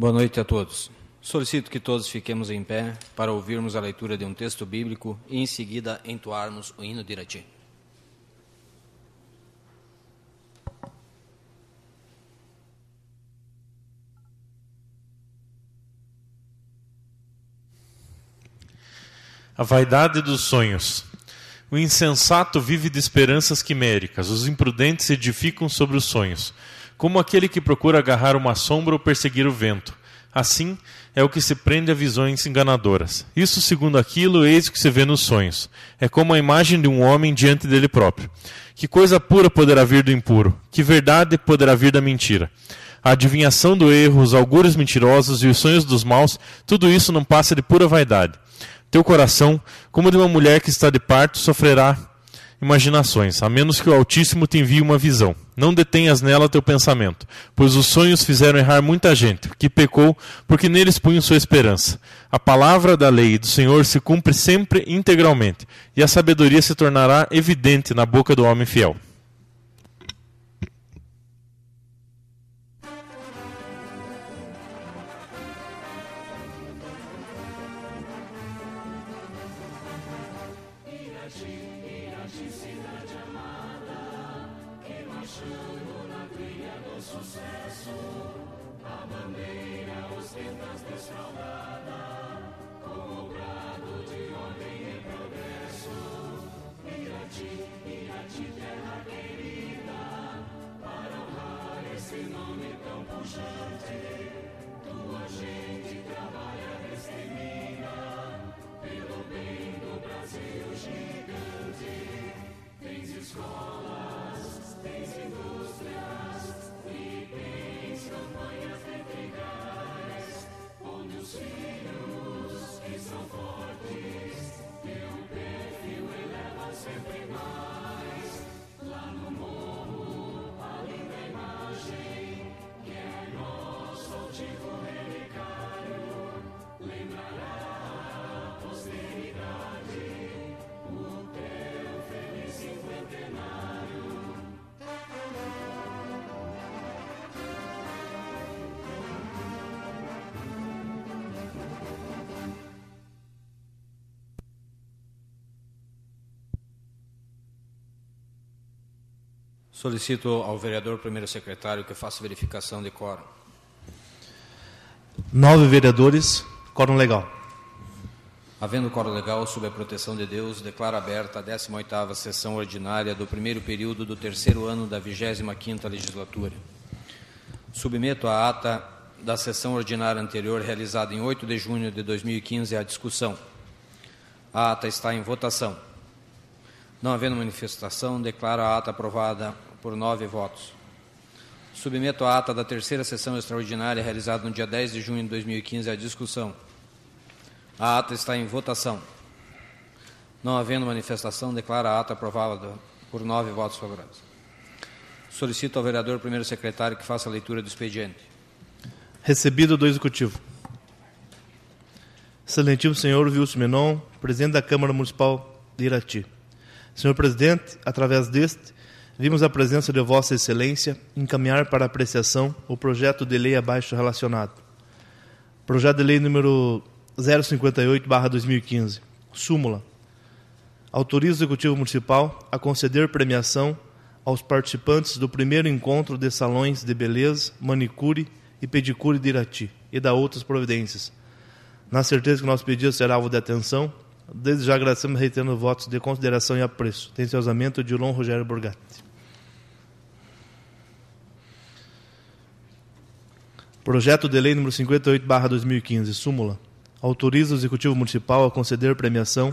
Boa noite a todos. Solicito que todos fiquemos em pé para ouvirmos a leitura de um texto bíblico e em seguida entoarmos o hino de Irati. A vaidade dos sonhos. O insensato vive de esperanças quiméricas, os imprudentes edificam sobre os sonhos como aquele que procura agarrar uma sombra ou perseguir o vento. Assim é o que se prende a visões enganadoras. Isso, segundo aquilo, eis o que se vê nos sonhos. É como a imagem de um homem diante dele próprio. Que coisa pura poderá vir do impuro? Que verdade poderá vir da mentira? A adivinhação do erro, os augúrios mentirosos e os sonhos dos maus, tudo isso não passa de pura vaidade. Teu coração, como de uma mulher que está de parto, sofrerá imaginações, a menos que o Altíssimo te envie uma visão. Não detenhas nela teu pensamento, pois os sonhos fizeram errar muita gente, que pecou, porque neles punham sua esperança. A palavra da lei do Senhor se cumpre sempre integralmente, e a sabedoria se tornará evidente na boca do homem fiel. Solicito ao vereador primeiro secretário que faça verificação de quórum. Nove vereadores, quórum legal. Havendo quórum legal, sob a proteção de Deus, declaro aberta a 18ª sessão ordinária do primeiro período do terceiro ano da 25ª legislatura. Submeto a ata da sessão ordinária anterior, realizada em 8 de junho de 2015, à discussão. A ata está em votação. Não havendo manifestação, declaro a ata aprovada por nove votos. Submeto a ata da terceira sessão extraordinária realizada no dia 10 de junho de 2015 à discussão. A ata está em votação. Não havendo manifestação, declara a ata aprovada por nove votos favoráveis. Solicito ao vereador primeiro secretário que faça a leitura do expediente. Recebido do Executivo. Excelentíssimo senhor Wilson Menon, presidente da Câmara Municipal de Irati. Senhor presidente, através deste, vimos a presença de Vossa Excelência encaminhar para apreciação o projeto de lei abaixo relacionado. Projeto de lei número 058/2015, súmula. Autoriza o Executivo Municipal a conceder premiação aos participantes do primeiro encontro de salões de beleza, manicure e pedicure de Irati e da outras providências. Na certeza que o nosso pedido será alvo de atenção, desde já agradecemos reiterando votos de consideração e apreço. Tenciosamente, Dilon Rogério Borgatti. Projeto de Lei nº 58/2015, súmula, autoriza o Executivo Municipal a conceder premiação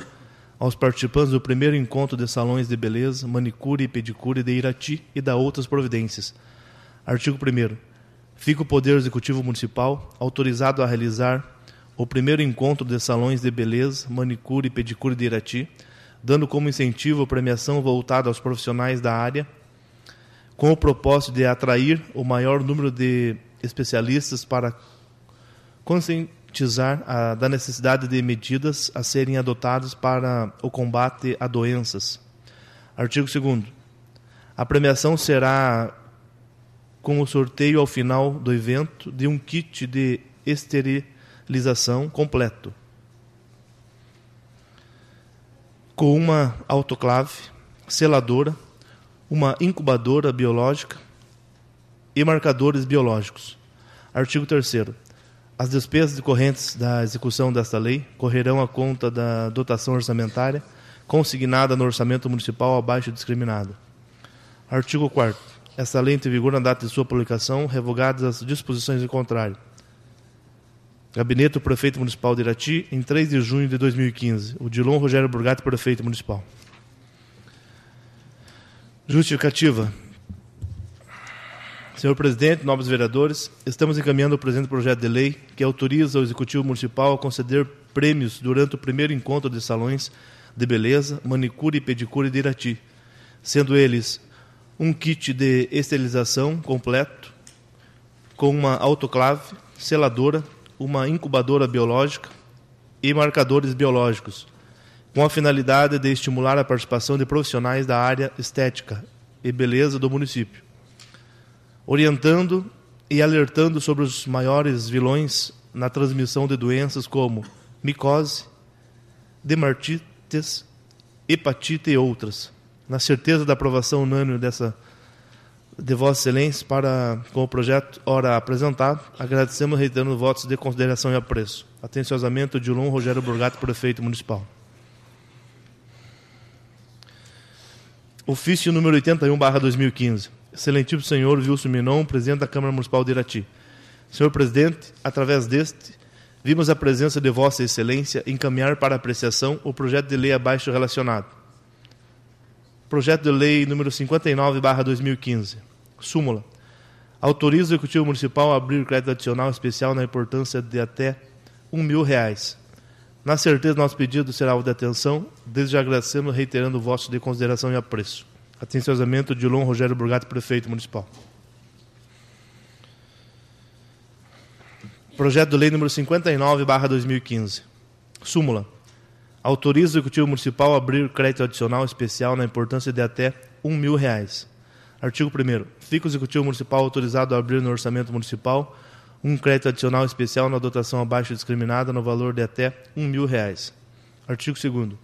aos participantes do primeiro encontro de salões de beleza, manicure e pedicure de Irati e da outras providências. Artigo 1 Fica o Poder Executivo Municipal autorizado a realizar o primeiro encontro de salões de beleza, manicure e pedicure de Irati, dando como incentivo a premiação voltada aos profissionais da área, com o propósito de atrair o maior número de especialistas para conscientizar a, ah, da necessidade de medidas a serem adotadas para o combate a doenças. Artigo 2. A premiação será com o sorteio ao final do evento de um kit de esterilização completo, com uma autoclave, seladora, uma incubadora biológica, e marcadores biológicos. Artigo 3 As despesas decorrentes da execução desta lei correrão à conta da dotação orçamentária consignada no orçamento municipal abaixo discriminada. Artigo 4 Esta lei entra em vigor na data de sua publicação, revogadas as disposições em contrário. Gabinete do Prefeito Municipal de Irati, em 3 de junho de 2015. O Dilon Rogério Burgatti, Prefeito Municipal. Justificativa. Senhor presidente, nobres vereadores, estamos encaminhando o presente projeto de lei que autoriza o Executivo Municipal a conceder prêmios durante o primeiro encontro de salões de beleza, manicure e pedicure de Irati, sendo eles um kit de esterilização completo, com uma autoclave, seladora, uma incubadora biológica e marcadores biológicos, com a finalidade de estimular a participação de profissionais da área estética e beleza do município orientando e alertando sobre os maiores vilões na transmissão de doenças como micose, dermatites, hepatite e outras. Na certeza da aprovação unânime dessa de Vossa Excelência para com o projeto ora apresentado, agradecemos reiterando votos de consideração e apreço. Atenciosamente, Dilon Rogério Burgato, prefeito municipal. Ofício número 81, 2015. Excelentíssimo senhor Wilson Minon, presidente da Câmara Municipal de Irati. Senhor presidente, através deste, vimos a presença de Vossa Excelência encaminhar para apreciação o projeto de lei abaixo relacionado. Projeto de lei número 59/2015. Súmula. Autoriza o Executivo Municipal a abrir crédito adicional especial na importância de até um mil reais. Na certeza, nosso pedido será alvo de atenção, desde já agradecemos, reiterando o vosso de consideração e apreço. Atenciosamente, Dilon Rogério Burgato, prefeito municipal. Projeto de lei número 59, 2015. Súmula. Autoriza o Executivo Municipal a abrir crédito adicional especial na importância de até um mil reais. Artigo 1 Fica o Executivo Municipal autorizado a abrir no Orçamento Municipal um crédito adicional especial na dotação abaixo discriminada no valor de até um mil reais. Artigo 2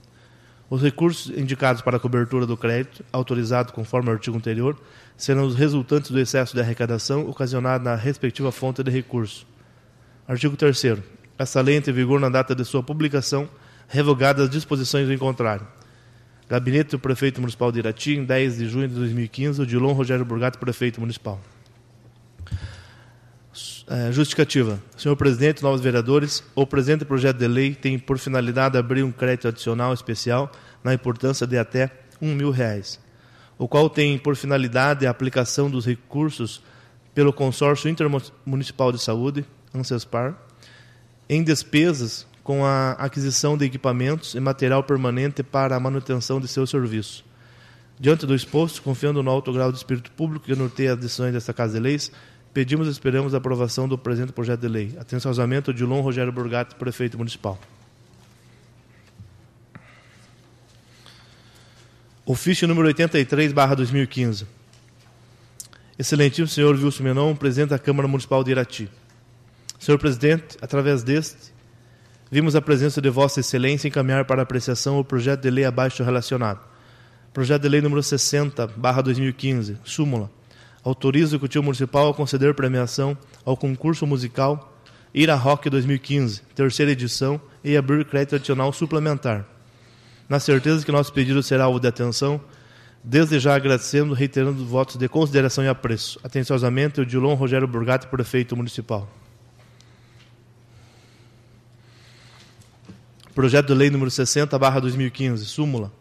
os recursos indicados para a cobertura do crédito, autorizado conforme o artigo anterior, serão os resultantes do excesso de arrecadação ocasionado na respectiva fonte de recurso. Artigo 3. Essa lei entra em vigor na data de sua publicação, revogadas as disposições em contrário. Gabinete do Prefeito Municipal de Irati, em 10 de junho de 2015, Odilon Rogério Burgato, Prefeito Municipal. É, justificativa. Senhor presidente, novos vereadores, o presente projeto de lei tem por finalidade abrir um crédito adicional especial na importância de até um mil reais, o qual tem por finalidade a aplicação dos recursos pelo Consórcio Intermunicipal de Saúde, ANSESPAR, em despesas com a aquisição de equipamentos e material permanente para a manutenção de seu serviço. Diante do exposto, confiando no alto grau de espírito público que norteia as decisões desta Casa de Leis, Pedimos e esperamos a aprovação do presente projeto de lei. Atenciosamente, Dilon Rogério Burgato, prefeito municipal. Ofício número 83, barra 2015. Excelentíssimo senhor Wilson Menon, presidente da Câmara Municipal de Irati. Senhor presidente, através deste, vimos a presença de Vossa Excelência encaminhar para apreciação o projeto de lei abaixo relacionado. Projeto de lei número 60, barra 2015, súmula autoriza o Executivo Municipal a conceder premiação ao concurso musical Ira Rock 2015, terceira edição, e abrir crédito adicional suplementar. Na certeza que nosso pedido será alvo de atenção, desde já agradecendo, reiterando os votos de consideração e apreço. Atenciosamente, o Dilon Rogério Burgato, prefeito municipal. Projeto de Lei número 60, barra 2015, súmula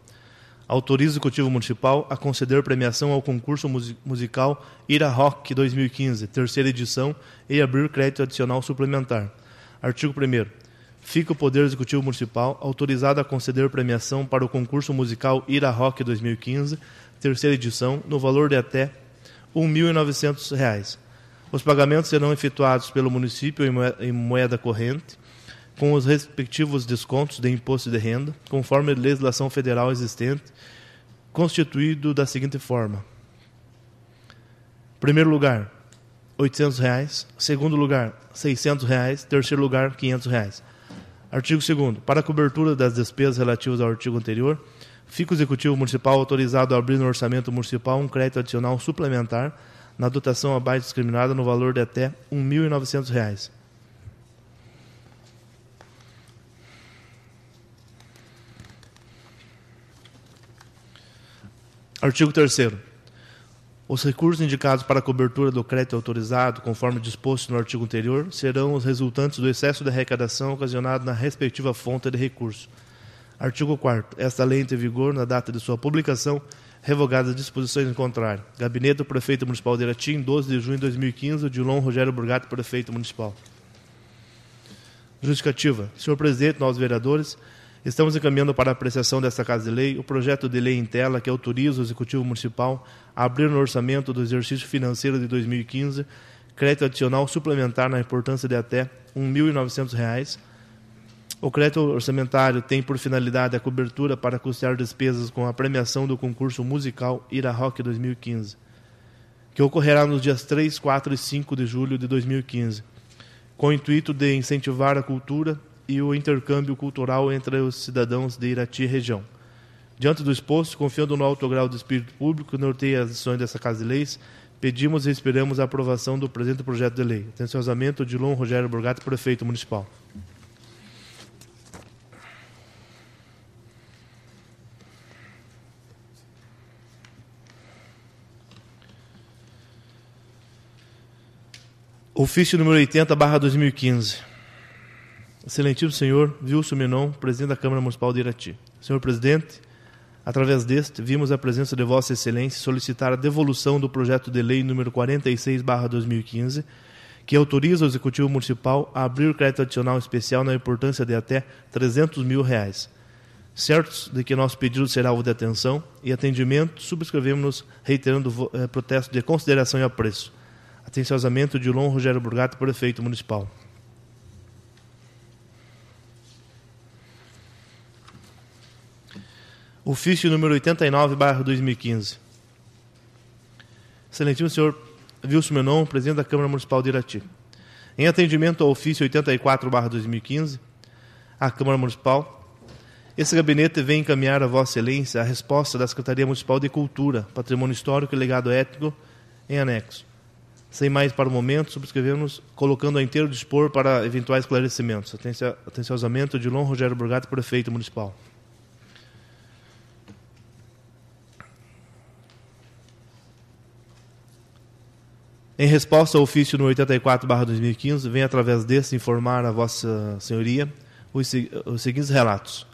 autoriza o Executivo Municipal a conceder premiação ao concurso musical Ira Rock 2015, terceira edição, e abrir crédito adicional suplementar. Artigo 1. Fica o Poder Executivo Municipal autorizado a conceder premiação para o concurso musical Ira Rock 2015, terceira edição, no valor de até R$ 1.900. Os pagamentos serão efetuados pelo município em moeda corrente com os respectivos descontos de imposto de renda, conforme a legislação federal existente, constituído da seguinte forma: primeiro lugar, R$ 800, reais. segundo lugar, R$ 600, reais. terceiro lugar, R$ 500. Reais. Artigo 2 Para a cobertura das despesas relativas ao artigo anterior, fica o Executivo Municipal autorizado a abrir no orçamento municipal um crédito adicional suplementar na dotação abaixo discriminada no valor de até R$ 1.900. Artigo 3 Os recursos indicados para a cobertura do crédito autorizado, conforme disposto no artigo anterior, serão os resultantes do excesso da arrecadação ocasionado na respectiva fonte de recurso. Artigo 4 Esta lei entra em vigor na data de sua publicação, revogadas as disposições em contrário. Gabinete do Prefeito Municipal de Iratim, 12 de junho de 2015, Dilon Rogério Burgato, Prefeito Municipal. Justificativa. Senhor Presidente, nós vereadores, Estamos encaminhando para apreciação desta Casa de Lei o projeto de lei em tela que autoriza o Executivo Municipal a abrir no orçamento do exercício financeiro de 2015 crédito adicional suplementar na importância de até R$ 1.900. O crédito orçamentário tem por finalidade a cobertura para custear despesas com a premiação do concurso musical Ira Rock 2015, que ocorrerá nos dias 3, 4 e 5 de julho de 2015, com o intuito de incentivar a cultura e o intercâmbio cultural entre os cidadãos de Irati e região. Diante do exposto, confiando no alto grau do espírito público que norteia as ações dessa Casa de Leis, pedimos e esperamos a aprovação do presente projeto de lei. Atenciosamente, Odilon Rogério Borgato, Prefeito Municipal. Ofício número 80, barra 2015. Excelentíssimo senhor Wilson Menon, presidente da Câmara Municipal de Irati. Senhor presidente, através deste, vimos a presença de Vossa Excelência solicitar a devolução do projeto de lei número 46/2015, que autoriza o Executivo Municipal a abrir crédito adicional especial na importância de até 300 mil reais. Certos de que nosso pedido será alvo de atenção e atendimento, subscrevemos-nos reiterando o eh, protesto de consideração e apreço. Atenciosamente, Dilon Rogério Burgato, prefeito municipal. Ofício número 89, 2015. Excelentíssimo senhor Wilson Menon, presidente da Câmara Municipal de Irati. Em atendimento ao ofício 84, barra 2015, à Câmara Municipal, esse gabinete vem encaminhar a Vossa Excelência a resposta da Secretaria Municipal de Cultura, Patrimônio Histórico e Legado Étnico em anexo. Sem mais para o momento, subscrevemos colocando a inteiro dispor para eventuais esclarecimentos. Atenciosamente, Dilon Rogério Burgato, prefeito municipal. Em resposta ao ofício no 84/2015, venho através deste informar a vossa senhoria os, os seguintes relatos.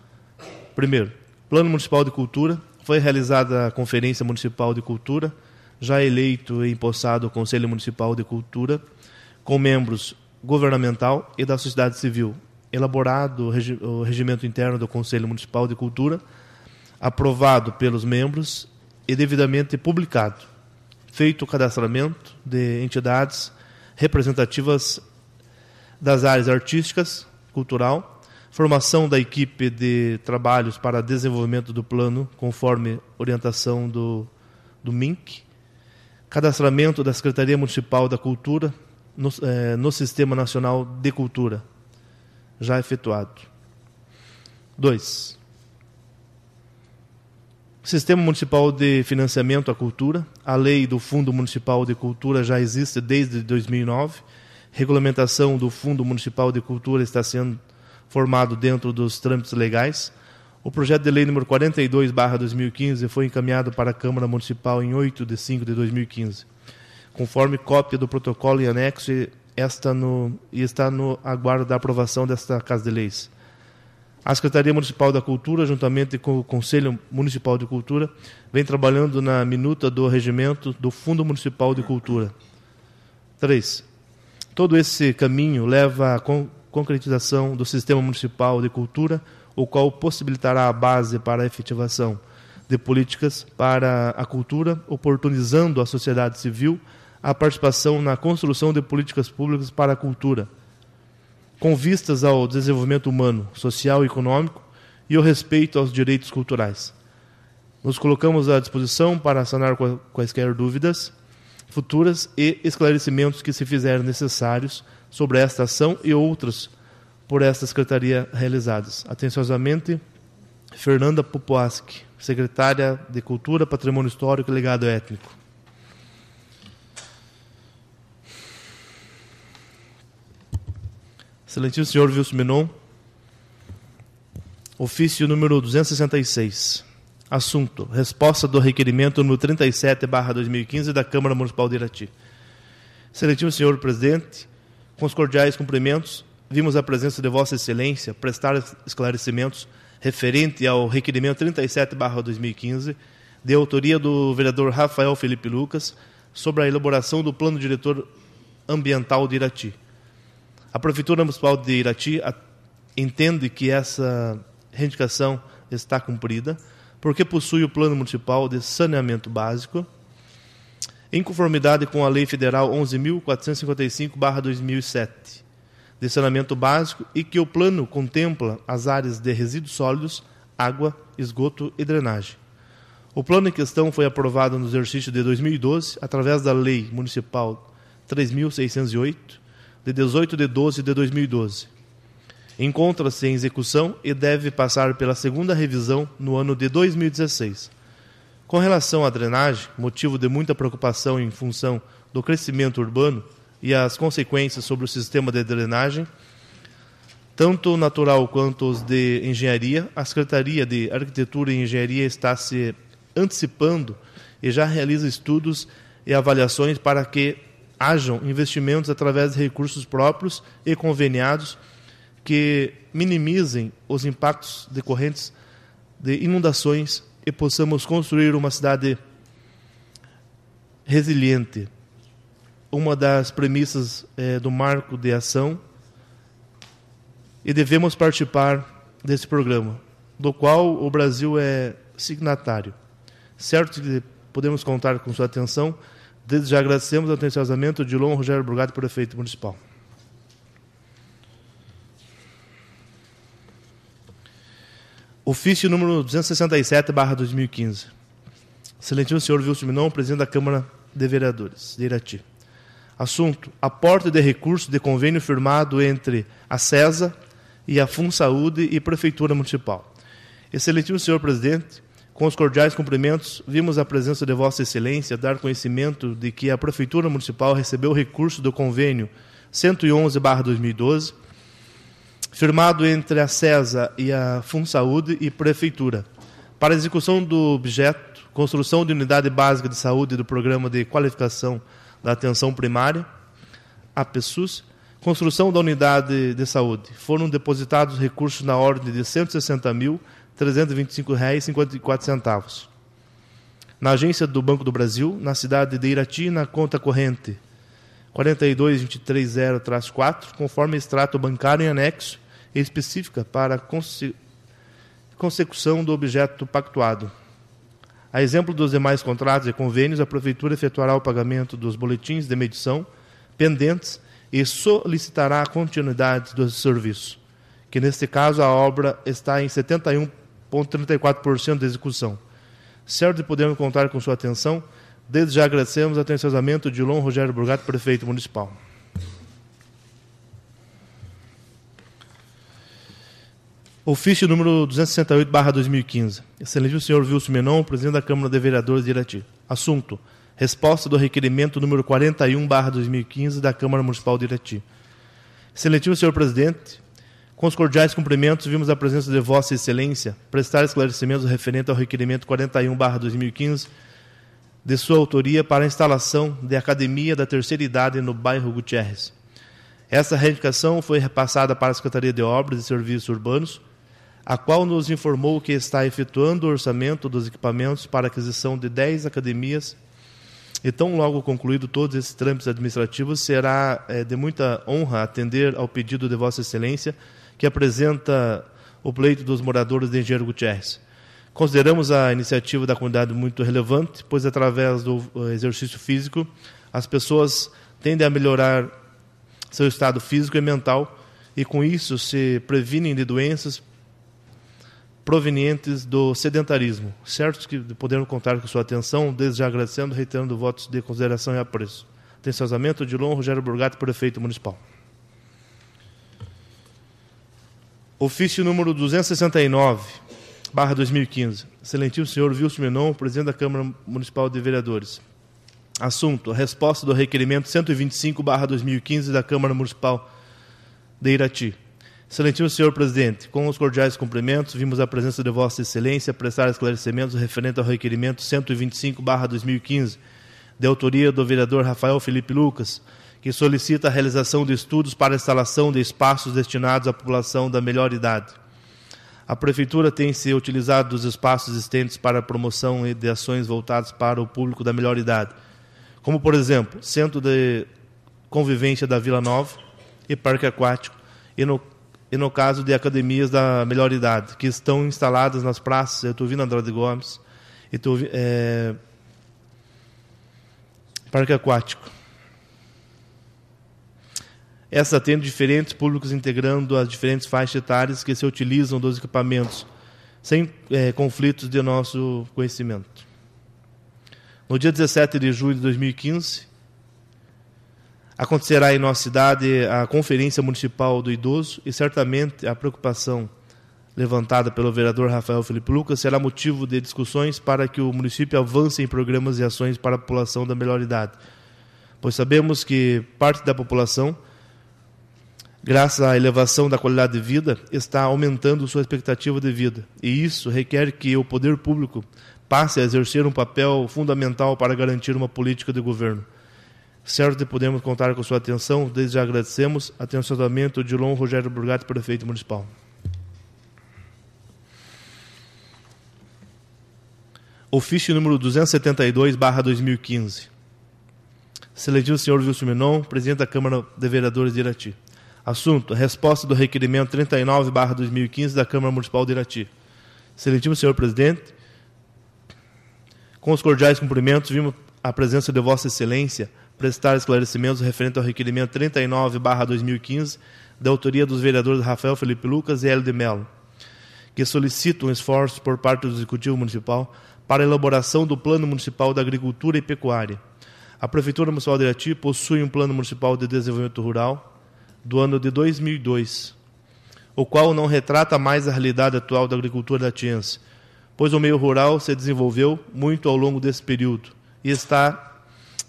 Primeiro, Plano Municipal de Cultura, foi realizada a Conferência Municipal de Cultura, já eleito e empossado o Conselho Municipal de Cultura, com membros governamental e da sociedade civil, elaborado o regimento interno do Conselho Municipal de Cultura, aprovado pelos membros e devidamente publicado feito o cadastramento de entidades representativas das áreas artísticas, cultural, formação da equipe de trabalhos para desenvolvimento do plano conforme orientação do, do MINC, cadastramento da Secretaria Municipal da Cultura no, é, no Sistema Nacional de Cultura, já efetuado. 2. O Sistema Municipal de Financiamento à Cultura, a lei do Fundo Municipal de Cultura já existe desde 2009. Regulamentação do Fundo Municipal de Cultura está sendo formado dentro dos trâmites legais. O projeto de lei número 42/2015 foi encaminhado para a Câmara Municipal em 8 de 5 de 2015, conforme cópia do protocolo e anexo esta no, está no aguardo da aprovação desta Casa de Leis. A Secretaria Municipal da Cultura, juntamente com o Conselho Municipal de Cultura, vem trabalhando na minuta do regimento do Fundo Municipal de Cultura. 3. Todo esse caminho leva à concretização do Sistema Municipal de Cultura, o qual possibilitará a base para a efetivação de políticas para a cultura, oportunizando à sociedade civil a participação na construção de políticas públicas para a cultura com vistas ao desenvolvimento humano, social e econômico e ao respeito aos direitos culturais. Nos colocamos à disposição para sanar quaisquer dúvidas futuras e esclarecimentos que se fizerem necessários sobre esta ação e outras por esta secretaria realizadas. Atenciosamente, Fernanda Popoaski, secretária de Cultura, Patrimônio Histórico e Legado Étnico. Excelentíssimo senhor Wilson Minon, Ofício número 266. Assunto: Resposta do requerimento número 37/2015 da Câmara Municipal de Irati. Excelentíssimo senhor presidente, com os cordiais cumprimentos, vimos a presença de Vossa Excelência prestar esclarecimentos referente ao requerimento 37/2015 de autoria do vereador Rafael Felipe Lucas sobre a elaboração do plano diretor ambiental de Irati a Prefeitura Municipal de Irati entende que essa reivindicação está cumprida, porque possui o Plano Municipal de Saneamento Básico, em conformidade com a Lei Federal 11.455-2007, de saneamento básico, e que o plano contempla as áreas de resíduos sólidos, água, esgoto e drenagem. O plano em questão foi aprovado no exercício de 2012, através da Lei Municipal 3.608, de 18 de 12 de 2012. Encontra-se em execução e deve passar pela segunda revisão no ano de 2016. Com relação à drenagem, motivo de muita preocupação em função do crescimento urbano e as consequências sobre o sistema de drenagem, tanto natural quanto os de engenharia, a Secretaria de Arquitetura e Engenharia está se antecipando e já realiza estudos e avaliações para que hajam investimentos através de recursos próprios e conveniados que minimizem os impactos decorrentes de inundações e possamos construir uma cidade resiliente. Uma das premissas é, do marco de ação e devemos participar desse programa, do qual o Brasil é signatário. Certo que podemos contar com sua atenção Desde já agradecemos atenciosamente o Dilon Rogério Brugado, prefeito municipal. Ofício número 267, barra 2015. Excelentíssimo senhor Wilson Minon, presidente da Câmara de Vereadores de Irati. Assunto: aporte de recurso de convênio firmado entre a CESA e a FUN Saúde e Prefeitura Municipal. Excelentíssimo senhor presidente, com os cordiais cumprimentos, vimos a presença de Vossa Excelência dar conhecimento de que a Prefeitura Municipal recebeu recurso do convênio 111-2012, firmado entre a CESA e a FUNSAÚDE e Prefeitura, para execução do objeto Construção de Unidade Básica de Saúde do Programa de Qualificação da Atenção Primária, a PSUS, construção da Unidade de Saúde. Foram depositados recursos na ordem de 160 mil R$ 325,54. Na agência do Banco do Brasil, na cidade de Irati, na conta corrente 42230-4, conforme extrato bancário em anexo específica para conse consecução do objeto pactuado. A exemplo dos demais contratos e convênios, a Prefeitura efetuará o pagamento dos boletins de medição pendentes e solicitará a continuidade do serviço, que neste caso a obra está em 71 0,34% de execução. Certo de podermos contar com sua atenção, desde já agradecemos atenciosamente o Dilon Rogério Burgato, prefeito municipal. Ofício número 268-2015. Excelentíssimo senhor Wilson Menon, presidente da Câmara de Vereadores de Irati. Assunto: Resposta do requerimento número 41-2015 da Câmara Municipal de Irati. Excelentíssimo senhor presidente, com os cordiais cumprimentos, vimos a presença de Vossa Excelência prestar esclarecimentos referente ao requerimento 41-2015, de sua autoria, para a instalação de academia da terceira idade no bairro Gutierrez. Essa reivindicação foi repassada para a Secretaria de Obras e Serviços Urbanos, a qual nos informou que está efetuando o orçamento dos equipamentos para aquisição de 10 academias. E tão logo concluído todos esses trâmites administrativos, será é, de muita honra atender ao pedido de Vossa Excelência que apresenta o pleito dos moradores de Engenheiro Gutierrez. Consideramos a iniciativa da comunidade muito relevante, pois através do eh, exercício físico as pessoas tendem a melhorar seu estado físico e mental e com isso se previnem de doenças provenientes do sedentarismo. Certo que podemos contar com sua atenção, desde já agradecendo, reiterando votos de consideração e apreço. Atenciosamente, Odilon Rogério Burgato, prefeito municipal. Ofício número 269, barra 2015. Excelentíssimo senhor Wilson Menon, presidente da Câmara Municipal de Vereadores. Assunto: resposta do requerimento 125, barra 2015 da Câmara Municipal de Irati. Excelentíssimo senhor presidente, com os cordiais cumprimentos, vimos a presença de Vossa Excelência prestar esclarecimentos referente ao requerimento 125, barra 2015, de autoria do vereador Rafael Felipe Lucas que solicita a realização de estudos para a instalação de espaços destinados à população da melhor idade. A Prefeitura tem se utilizado dos espaços existentes para a promoção de ações voltadas para o público da melhor idade, como, por exemplo, Centro de Convivência da Vila Nova e Parque Aquático, e no, e no caso de academias da melhor idade, que estão instaladas nas praças Etuvina Andrade Gomes e eh, Parque Aquático. Essas atendem diferentes públicos integrando as diferentes faixas etárias que se utilizam dos equipamentos, sem é, conflitos de nosso conhecimento. No dia 17 de julho de 2015, acontecerá em nossa cidade a Conferência Municipal do Idoso e certamente a preocupação levantada pelo vereador Rafael Felipe Lucas será motivo de discussões para que o município avance em programas e ações para a população da melhor idade, pois sabemos que parte da população graças à elevação da qualidade de vida, está aumentando sua expectativa de vida. E isso requer que o poder público passe a exercer um papel fundamental para garantir uma política de governo. Certo de podemos contar com sua atenção, desde já agradecemos. Atenciosamente, Dilon Rogério Burgatti, prefeito municipal. Ofício número 272-2015. Seletivo senhor Wilson Menon presidente da Câmara de Vereadores de Irati. Assunto: resposta do requerimento 39/2015 da Câmara Municipal de Irati. Excelentíssimo senhor presidente, com os cordiais cumprimentos, vimos a presença de Vossa Excelência prestar esclarecimentos referente ao requerimento 39/2015 da autoria dos vereadores Rafael Felipe Lucas e Hélio de Mello, que solicita um esforço por parte do executivo municipal para a elaboração do Plano Municipal da Agricultura e Pecuária. A Prefeitura Municipal de Irati possui um Plano Municipal de Desenvolvimento Rural do ano de 2002, o qual não retrata mais a realidade atual da agricultura latiense, pois o meio rural se desenvolveu muito ao longo desse período e está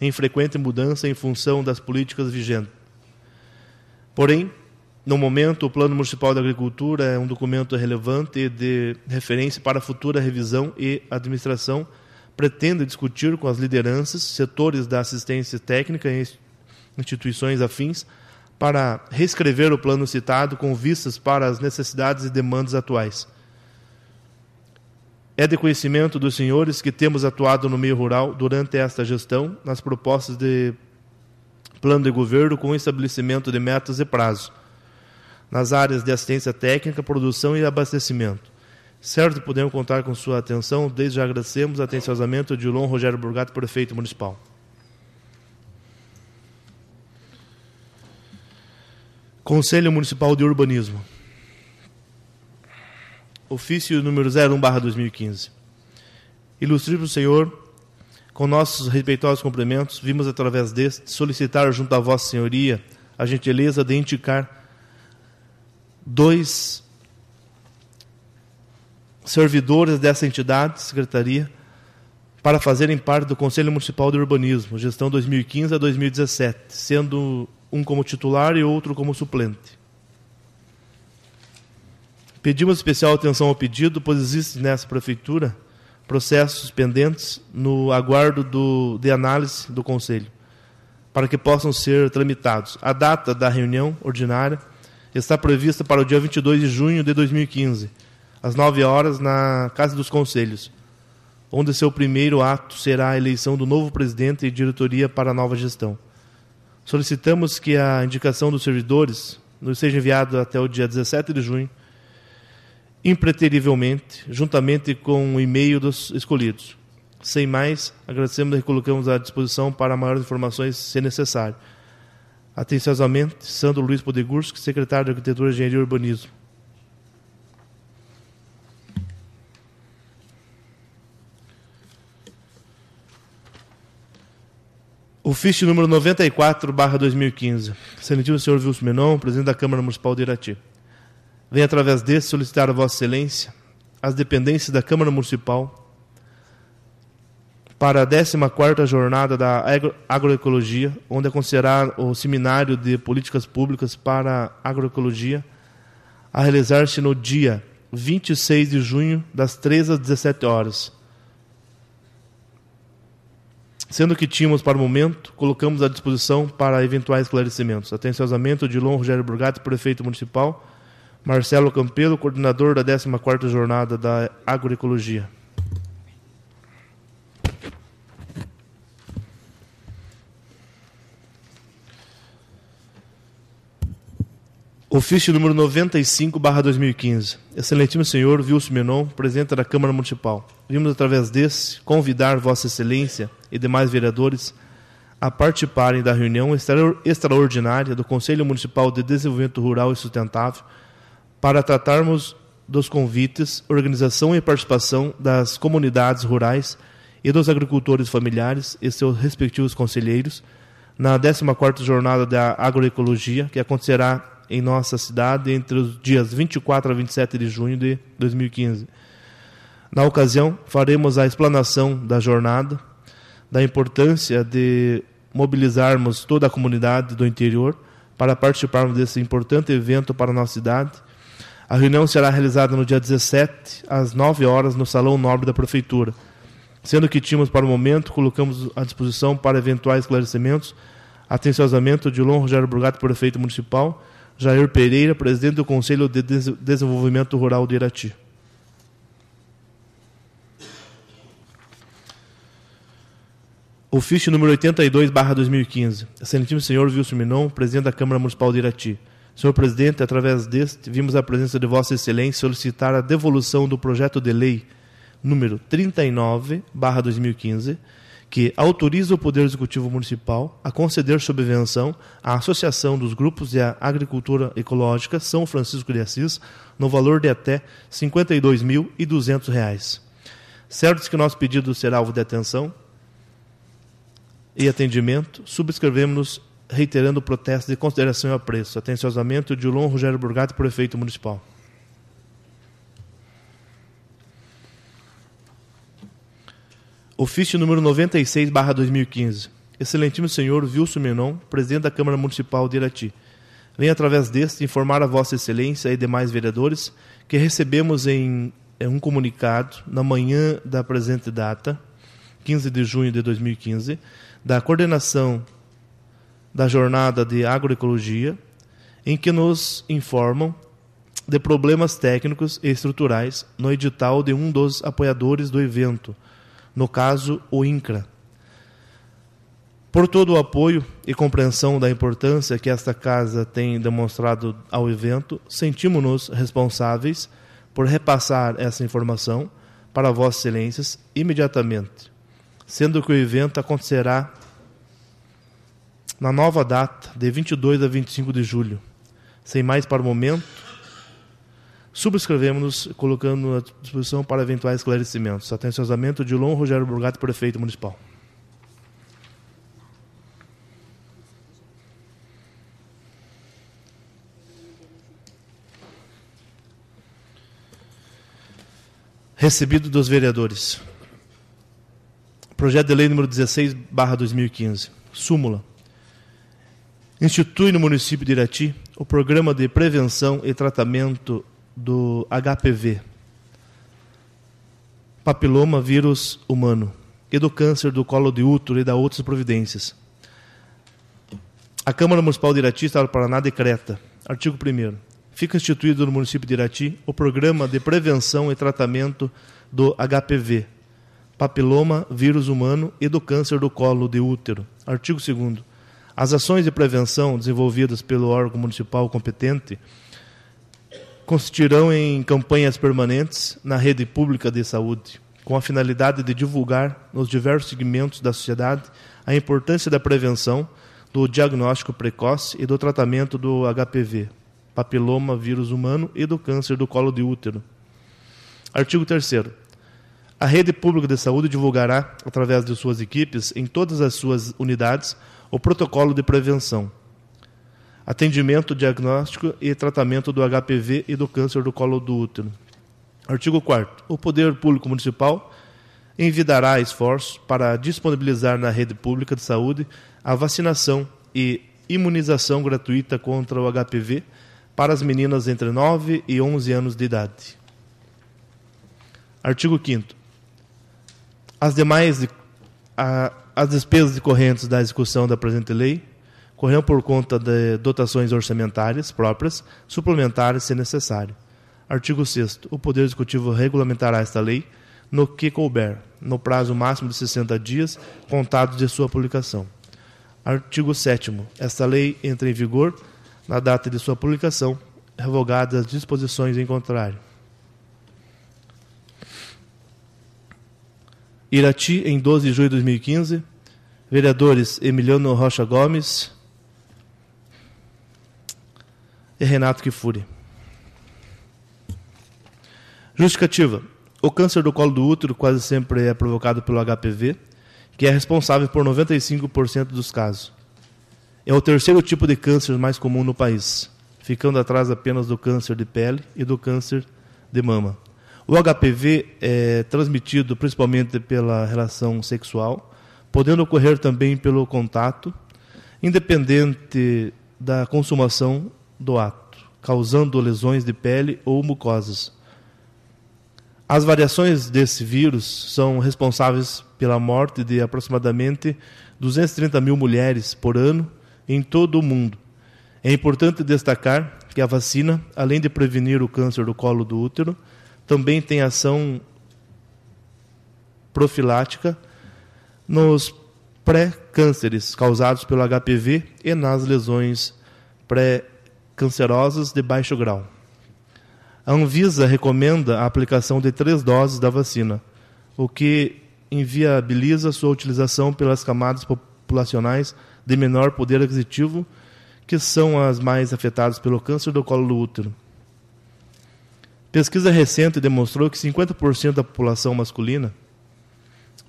em frequente mudança em função das políticas vigentes. Porém, no momento, o Plano Municipal da Agricultura é um documento relevante e de referência para a futura revisão e administração. Pretende discutir com as lideranças, setores da assistência técnica e instituições afins para reescrever o plano citado com vistas para as necessidades e demandas atuais. É de conhecimento dos senhores que temos atuado no meio rural durante esta gestão nas propostas de plano de governo com estabelecimento de metas e prazo nas áreas de assistência técnica, produção e abastecimento. Certo, podemos contar com sua atenção. Desde já agradecemos atenciosamente o Dilon Rogério Burgato, prefeito municipal. Conselho Municipal de Urbanismo. Ofício número 01/2015. Ilustríssimo Senhor, com nossos respeitosos cumprimentos, vimos através deste solicitar junto à vossa senhoria a gentileza de indicar dois servidores dessa entidade, secretaria, para fazerem parte do Conselho Municipal de Urbanismo, gestão 2015 a 2017, sendo um como titular e outro como suplente. Pedimos especial atenção ao pedido, pois existe nessa prefeitura processos pendentes no aguardo do, de análise do Conselho, para que possam ser tramitados. A data da reunião ordinária está prevista para o dia 22 de junho de 2015, às 9 horas, na Casa dos Conselhos, onde seu primeiro ato será a eleição do novo presidente e diretoria para a nova gestão. Solicitamos que a indicação dos servidores nos seja enviada até o dia 17 de junho, impreterivelmente, juntamente com o e-mail dos escolhidos. Sem mais, agradecemos e colocamos à disposição para maiores informações, se necessário. Atenciosamente, Sandro Luiz Podegurski, secretário de Arquitetura, Engenharia e Urbanismo. O FISH número 94, 2015. Excelentíssimo senhor Wilson Menon, presidente da Câmara Municipal de Irati. Venho através deste solicitar a Vossa Excelência as dependências da Câmara Municipal para a 14 Jornada da Agro Agroecologia, onde acontecerá o Seminário de Políticas Públicas para Agroecologia, a realizar-se no dia 26 de junho, das 13 às 17 horas Sendo que tínhamos para o momento, colocamos à disposição para eventuais esclarecimentos. Atenciosamente, Odilon Rogério Burgatti, prefeito municipal, Marcelo Campelo, coordenador da 14ª Jornada da Agroecologia. Ofício número 95, barra 2015. Excelentíssimo senhor Wilson Menon, presidente da Câmara Municipal. Vimos através desse convidar Vossa Excelência e demais vereadores a participarem da reunião extraordinária do Conselho Municipal de Desenvolvimento Rural e Sustentável para tratarmos dos convites, organização e participação das comunidades rurais e dos agricultores familiares e seus respectivos conselheiros na 14ª Jornada da Agroecologia, que acontecerá em nossa cidade entre os dias 24 a 27 de junho de 2015. Na ocasião, faremos a explanação da jornada, da importância de mobilizarmos toda a comunidade do interior para participarmos desse importante evento para a nossa cidade. A reunião será realizada no dia 17, às 9 horas, no Salão Nobre da Prefeitura. Sendo que tínhamos para o momento, colocamos à disposição para eventuais esclarecimentos, atenciosamente, Dilon Rogério Brugato, prefeito municipal, Jair Pereira, presidente do Conselho de Desenvolvimento Rural de Irati. Ofício número 82, barra 2015. Excelentíssimo senhor Wilson Minon, presidente da Câmara Municipal de Irati. Senhor presidente, através deste, vimos a presença de Vossa Excelência solicitar a devolução do projeto de lei número 39, barra 2015, que autoriza o Poder Executivo Municipal a conceder subvenção à Associação dos Grupos de Agricultura Ecológica São Francisco de Assis, no valor de até R$ 52.200. Certo que nosso pedido será alvo de atenção e atendimento, subscrevemos-nos reiterando o protesto de consideração e apreço. Atenciosamente, Dilon Rogério Burgato, Prefeito Municipal. Ofício número 96, 2015. Excelentíssimo senhor Wilson Menon, presidente da Câmara Municipal de Irati. Venho através deste informar a Vossa Excelência e demais vereadores que recebemos em, em um comunicado na manhã da presente data, 15 de junho de 2015, da coordenação da jornada de agroecologia, em que nos informam de problemas técnicos e estruturais no edital de um dos apoiadores do evento no caso o INCRA. Por todo o apoio e compreensão da importância que esta casa tem demonstrado ao evento, sentimos-nos responsáveis por repassar essa informação para Vossas Excelências imediatamente, sendo que o evento acontecerá na nova data de 22 a 25 de julho. Sem mais para o momento, subscrevemos-nos, colocando à disposição para eventuais esclarecimentos. Atenciosamente, Dilon Rogério Burgato, prefeito municipal. Recebido dos vereadores. Projeto de lei número 16, barra 2015. Súmula. Institui no município de Irati o Programa de Prevenção e Tratamento do HPV, papiloma vírus humano, e do câncer do colo de útero e da outras providências. A Câmara Municipal de Irati, Estado do Paraná, decreta, artigo 1 fica instituído no município de Irati o Programa de Prevenção e Tratamento do HPV, papiloma vírus humano e do câncer do colo de útero. Artigo 2 As ações de prevenção desenvolvidas pelo órgão municipal competente consistirão em campanhas permanentes na rede pública de saúde, com a finalidade de divulgar nos diversos segmentos da sociedade a importância da prevenção, do diagnóstico precoce e do tratamento do HPV, papiloma vírus humano e do câncer do colo de útero. Artigo 3 A rede pública de saúde divulgará, através de suas equipes, em todas as suas unidades, o protocolo de prevenção, atendimento diagnóstico e tratamento do HPV e do câncer do colo do útero. Artigo 4 O Poder Público Municipal envidará esforços para disponibilizar na rede pública de saúde a vacinação e imunização gratuita contra o HPV para as meninas entre 9 e 11 anos de idade. Artigo 5 As demais a, as despesas decorrentes da execução da presente lei correndo por conta de dotações orçamentárias próprias, suplementares se necessário. Artigo 6 O Poder Executivo regulamentará esta lei no que couber, no prazo máximo de 60 dias contados de sua publicação. Artigo 7 Esta lei entra em vigor na data de sua publicação, revogadas as disposições em contrário. Irati, em 12 de julho de 2015. Vereadores Emiliano Rocha Gomes, e Renato Kifuri. Justificativa. O câncer do colo do útero quase sempre é provocado pelo HPV, que é responsável por 95% dos casos. É o terceiro tipo de câncer mais comum no país, ficando atrás apenas do câncer de pele e do câncer de mama. O HPV é transmitido principalmente pela relação sexual, podendo ocorrer também pelo contato, independente da consumação do ato, causando lesões de pele ou mucosas. As variações desse vírus são responsáveis pela morte de aproximadamente 230 mil mulheres por ano em todo o mundo. É importante destacar que a vacina, além de prevenir o câncer do colo do útero, também tem ação profilática nos pré-cânceres causados pelo HPV e nas lesões pré-cânceres cancerosas de baixo grau. A Anvisa recomenda a aplicação de três doses da vacina, o que inviabiliza sua utilização pelas camadas populacionais de menor poder aquisitivo, que são as mais afetadas pelo câncer do colo do útero. Pesquisa recente demonstrou que 50% da população masculina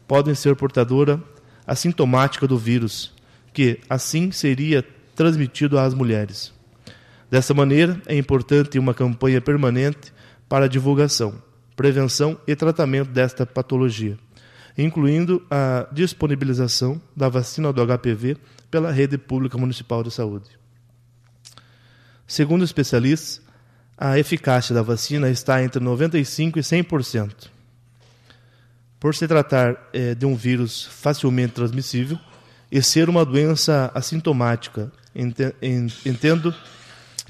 podem ser portadora assintomática do vírus, que assim seria transmitido às mulheres. Dessa maneira, é importante uma campanha permanente para a divulgação, prevenção e tratamento desta patologia, incluindo a disponibilização da vacina do HPV pela rede pública municipal de saúde. Segundo especialistas, a eficácia da vacina está entre 95% e 100%. Por se tratar eh, de um vírus facilmente transmissível e ser uma doença assintomática, ente entendo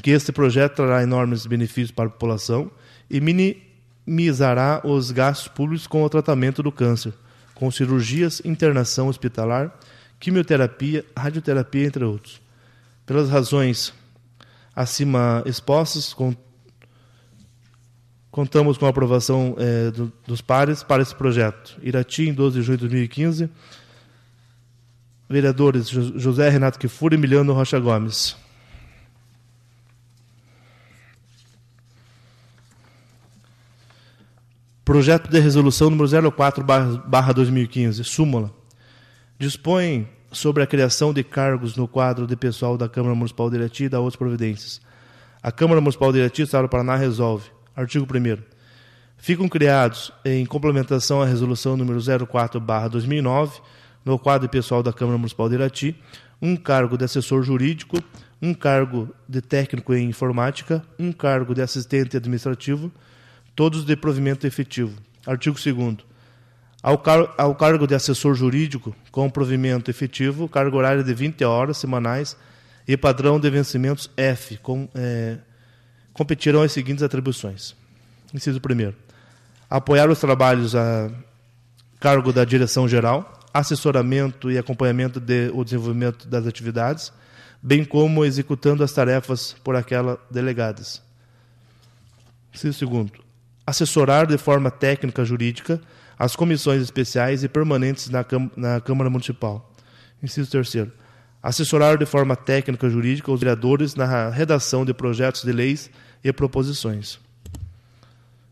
que este projeto trará enormes benefícios para a população e minimizará os gastos públicos com o tratamento do câncer, com cirurgias, internação hospitalar, quimioterapia, radioterapia, entre outros. Pelas razões acima expostas, com, contamos com a aprovação eh, do, dos pares para esse projeto. Irati, em 12 de junho de 2015. Vereadores José Renato Quefura e Emiliano Rocha Gomes. Projeto de Resolução número 04/2015, súmula, dispõe sobre a criação de cargos no quadro de pessoal da Câmara Municipal de Irati e da outras providências. A Câmara Municipal de Irati, Estado do Paraná, resolve. Artigo 1 Ficam criados, em complementação à Resolução número 04/2009, no quadro de pessoal da Câmara Municipal de Irati, um cargo de assessor jurídico, um cargo de técnico em informática, um cargo de assistente administrativo, todos de provimento efetivo. Artigo 2 ao, car ao, cargo de assessor jurídico com provimento efetivo, cargo horário de 20 horas semanais e padrão de vencimentos F, com, é, competirão as seguintes atribuições. Inciso 1 Apoiar os trabalhos a cargo da direção geral, assessoramento e acompanhamento de o desenvolvimento das atividades, bem como executando as tarefas por aquela delegadas. Inciso 2 assessorar de forma técnica jurídica as comissões especiais e permanentes na, Câmara, na Câmara Municipal. Inciso terceiro. Assessorar de forma técnica jurídica os vereadores na redação de projetos de leis e proposições.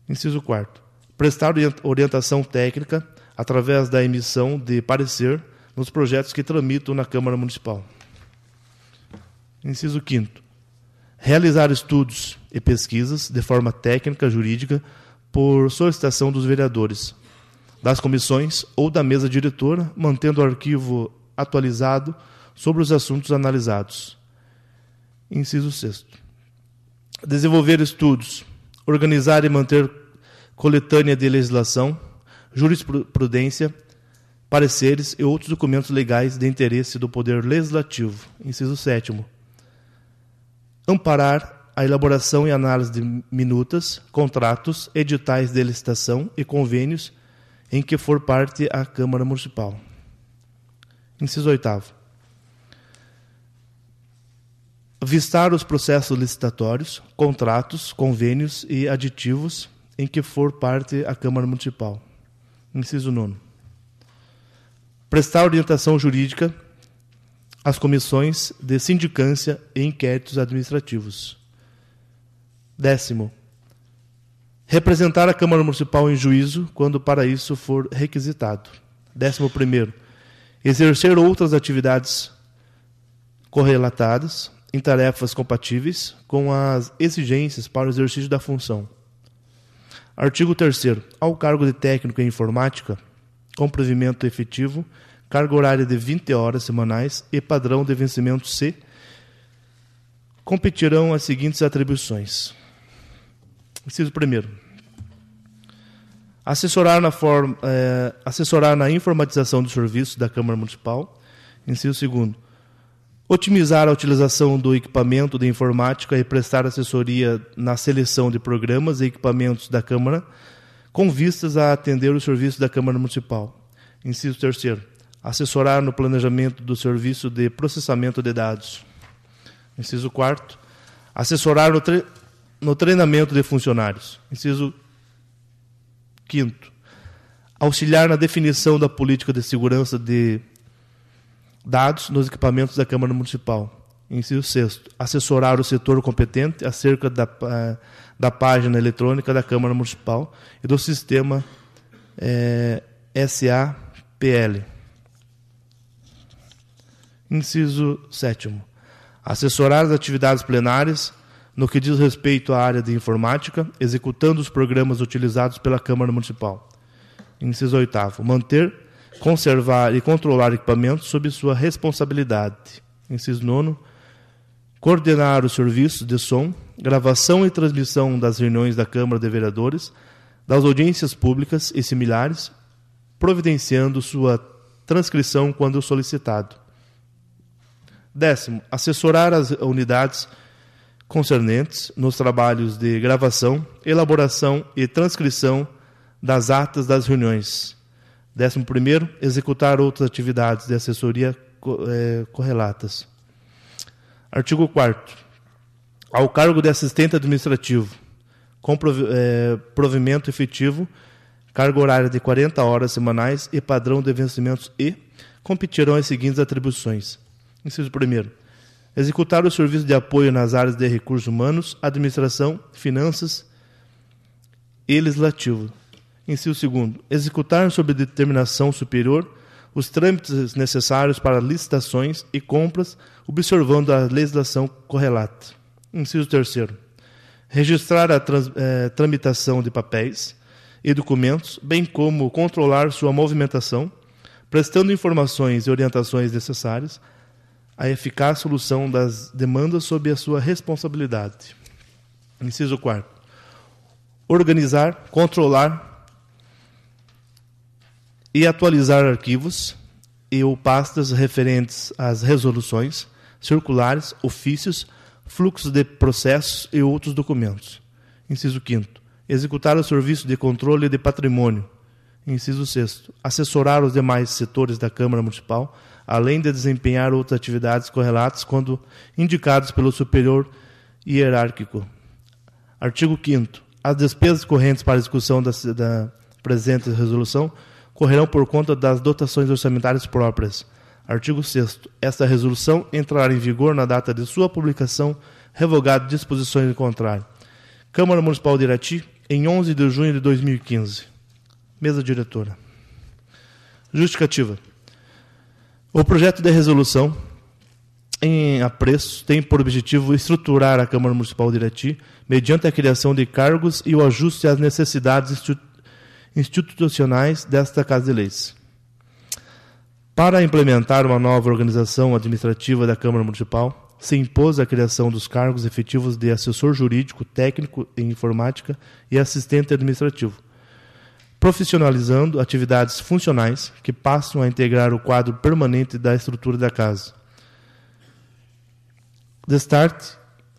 Inciso quarto. Prestar orientação técnica através da emissão de parecer nos projetos que tramitam na Câmara Municipal. Inciso quinto. Realizar estudos e pesquisas de forma técnica jurídica por solicitação dos vereadores, das comissões ou da mesa diretora, mantendo o arquivo atualizado sobre os assuntos analisados. Inciso 6. Desenvolver estudos, organizar e manter coletânea de legislação, jurisprudência, pareceres e outros documentos legais de interesse do Poder Legislativo. Inciso 7. Amparar a elaboração e análise de minutas, contratos, editais de licitação e convênios em que for parte a Câmara Municipal. Inciso 8. Vistar os processos licitatórios, contratos, convênios e aditivos em que for parte a Câmara Municipal. Inciso 9. Prestar orientação jurídica às comissões de sindicância e inquéritos administrativos. Décimo, representar a Câmara Municipal em juízo quando para isso for requisitado. Décimo primeiro, exercer outras atividades correlatadas em tarefas compatíveis com as exigências para o exercício da função. Artigo 3 Ao cargo de técnico em informática, com provimento efetivo, carga horária de 20 horas semanais e padrão de vencimento C, competirão as seguintes atribuições: Inciso primeiro. Assessorar na, forma, é, assessorar na informatização dos serviços da Câmara Municipal. Inciso segundo. Otimizar a utilização do equipamento de informática e prestar assessoria na seleção de programas e equipamentos da Câmara, com vistas a atender os serviços da Câmara Municipal. Inciso terceiro. Assessorar no planejamento do serviço de processamento de dados. Inciso quarto assessorar no, no treinamento de funcionários. Inciso quinto, auxiliar na definição da política de segurança de dados nos equipamentos da Câmara Municipal. Inciso sexto, assessorar o setor competente acerca da, da página eletrônica da Câmara Municipal e do sistema é, eh, SAPL. Inciso sétimo, assessorar as atividades plenárias no que diz respeito à área de informática, executando os programas utilizados pela Câmara Municipal. Inciso 8. Manter, conservar e controlar equipamentos sob sua responsabilidade. Inciso 9. Coordenar os serviços de som, gravação e transmissão das reuniões da Câmara de Vereadores, das audiências públicas e similares, providenciando sua transcrição quando solicitado. Décimo, assessorar as unidades concernentes nos trabalhos de gravação, elaboração e transcrição das atas das reuniões. 11. Executar outras atividades de assessoria eh, correlatas. Artigo 4. Ao cargo de assistente administrativo, com eh, provimento efetivo, cargo horário de 40 horas semanais e padrão de vencimentos e competirão as seguintes atribuições. Inciso 1 executar o serviço de apoio nas áreas de recursos humanos, administração, finanças e legislativo. Inciso segundo, executar sob determinação superior os trâmites necessários para licitações e compras, observando a legislação correlata. Inciso terceiro, registrar a trans, eh, tramitação de papéis e documentos, bem como controlar sua movimentação, prestando informações e orientações necessárias a eficaz solução das demandas sob a sua responsabilidade. Inciso 4. Organizar, controlar e atualizar arquivos e ou pastas referentes às resoluções, circulares, ofícios, fluxos de processos e outros documentos. Inciso 5. Executar o serviço de controle de patrimônio. Inciso 6. Assessorar os demais setores da Câmara Municipal além de desempenhar outras atividades correlatas quando indicados pelo superior hierárquico. Artigo 5 As despesas correntes para a discussão da, da presente resolução correrão por conta das dotações orçamentárias próprias. Artigo 6 Esta resolução entrará em vigor na data de sua publicação, revogado disposições em contrário. Câmara Municipal de Irati, em 11 de junho de 2015. Mesa diretora. Justificativa. O projeto de resolução em apreço tem por objetivo estruturar a Câmara Municipal de Irati mediante a criação de cargos e o ajuste às necessidades institucionais desta Casa de Leis. Para implementar uma nova organização administrativa da Câmara Municipal, se impôs a criação dos cargos efetivos de assessor jurídico, técnico em informática e assistente administrativo, profissionalizando atividades funcionais que passam a integrar o quadro permanente da estrutura da casa. Destarte,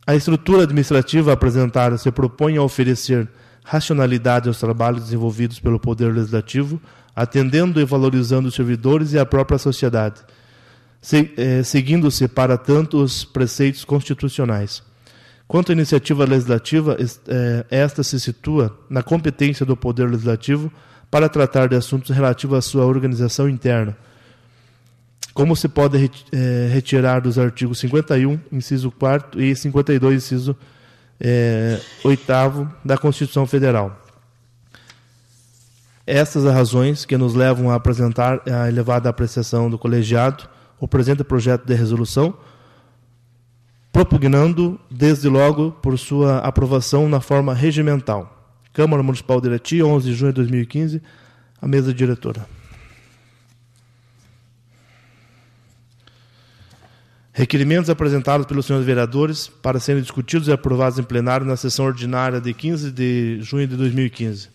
a estrutura administrativa apresentada se propõe a oferecer racionalidade aos trabalhos desenvolvidos pelo Poder Legislativo, atendendo e valorizando os servidores e a própria sociedade, eh, seguindo-se, para tanto, os preceitos constitucionais. Quanto à iniciativa legislativa, é, esta se situa na competência do Poder Legislativo para tratar de assuntos relativos à sua organização interna, como se pode é, retirar dos artigos 51, inciso 4 e 52, inciso 8 é, da Constituição Federal. Estas as razões que nos levam a apresentar a elevada apreciação do colegiado o presente projeto de resolução, propugnando desde logo por sua aprovação na forma regimental. Câmara Municipal de Irati, 11 de junho de 2015, a mesa diretora. Requerimentos apresentados pelos senhores vereadores para serem discutidos e aprovados em plenário na sessão ordinária de 15 de junho de 2015.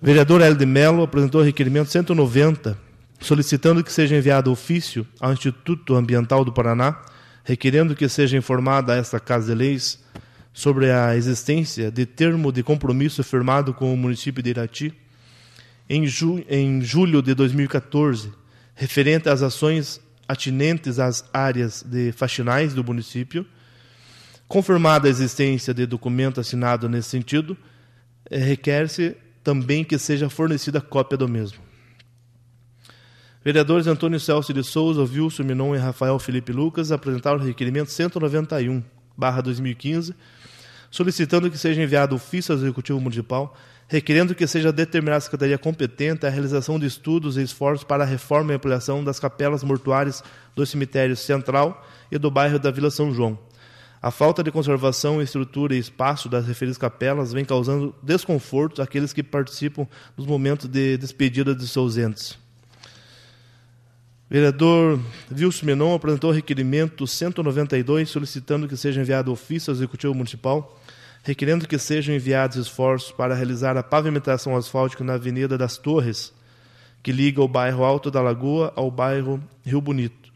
vereador L. de Mello apresentou o requerimento 190, solicitando que seja enviado ofício ao Instituto Ambiental do Paraná, requerendo que seja informada esta Casa de Leis sobre a existência de termo de compromisso firmado com o município de Irati em, ju em julho de 2014, referente às ações atinentes às áreas de faxinais do município. Confirmada a existência de documento assinado nesse sentido, eh, requer-se também que seja fornecida cópia do mesmo. Vereadores Antônio Celso de Souza, Wilson Minon e Rafael Felipe Lucas apresentaram o requerimento 191, 2015, solicitando que seja enviado ofício ao Executivo Municipal, requerendo que seja determinada a Secretaria competente a realização de estudos e esforços para a reforma e ampliação das capelas mortuárias do cemitério central e do bairro da Vila São João. A falta de conservação, estrutura e espaço das referidas capelas vem causando desconforto àqueles que participam dos momentos de despedida de seus entes. Vereador Wilson Menon apresentou o requerimento 192, solicitando que seja enviado ofício ao Executivo Municipal, requerendo que sejam enviados esforços para realizar a pavimentação asfáltica na Avenida das Torres, que liga o bairro Alto da Lagoa ao bairro Rio Bonito.